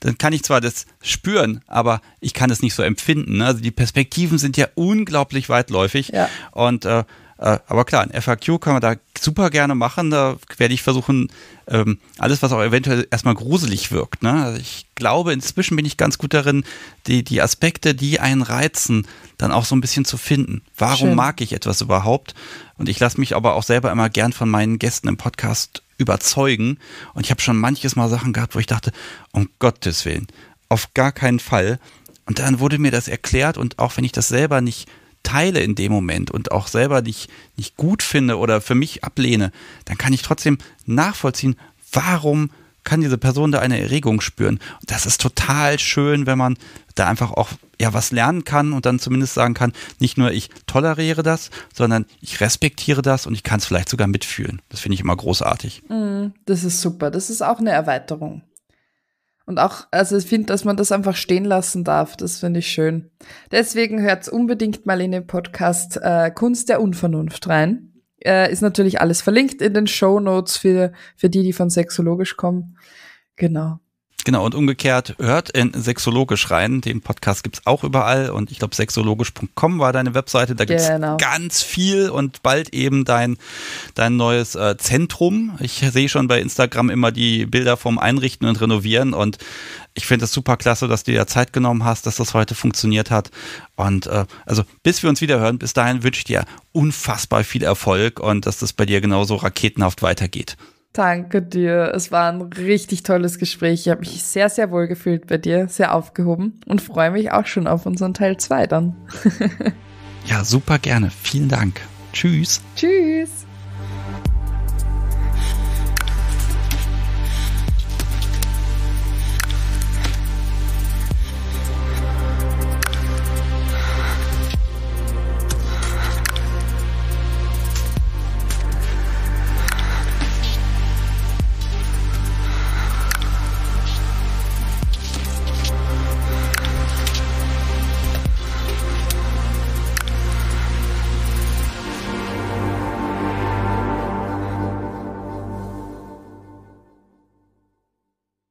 dann kann ich zwar das spüren, aber ich kann es nicht so empfinden. Ne? Also die Perspektiven sind ja unglaublich weitläufig. Ja. Und äh, äh, aber klar, ein FAQ kann man da super gerne machen. Da werde ich versuchen, ähm, alles, was auch eventuell erstmal gruselig wirkt. Ne? Also ich glaube, inzwischen bin ich ganz gut darin, die, die Aspekte, die einen reizen, dann auch so ein bisschen zu finden. Warum Schön. mag ich etwas überhaupt? Und ich lasse mich aber auch selber immer gern von meinen Gästen im Podcast überzeugen. Und ich habe schon manches Mal Sachen gehabt, wo ich dachte, um Gottes Willen, auf gar keinen Fall. Und dann wurde mir das erklärt und auch wenn ich das selber nicht teile in dem Moment und auch selber nicht, nicht gut finde oder für mich ablehne, dann kann ich trotzdem nachvollziehen, warum kann diese Person da eine Erregung spüren. das ist total schön, wenn man da einfach auch ja was lernen kann und dann zumindest sagen kann, nicht nur ich toleriere das, sondern ich respektiere das und ich kann es vielleicht sogar mitfühlen. Das finde ich immer großartig. Mm, das ist super. Das ist auch eine Erweiterung. Und auch, also ich finde, dass man das einfach stehen lassen darf, das finde ich schön. Deswegen hört unbedingt mal in den Podcast äh, Kunst der Unvernunft rein. Äh, ist natürlich alles verlinkt in den Show Notes für, für die, die von Sexologisch kommen. Genau. Genau, und umgekehrt, hört in Sexologisch rein. Den Podcast gibt es auch überall und ich glaube, sexologisch.com war deine Webseite. Da gibt es genau. ganz viel und bald eben dein, dein neues äh, Zentrum. Ich sehe schon bei Instagram immer die Bilder vom Einrichten und Renovieren und ich finde es super klasse, dass du dir Zeit genommen hast, dass das heute funktioniert hat. Und äh, also bis wir uns wieder hören, bis dahin wünsche ich dir unfassbar viel Erfolg und dass das bei dir genauso raketenhaft weitergeht. Danke dir. Es war ein richtig tolles Gespräch. Ich habe mich sehr, sehr wohl gefühlt bei dir, sehr aufgehoben und freue mich auch schon auf unseren Teil 2 dann. ja, super gerne. Vielen Dank. Tschüss. Tschüss.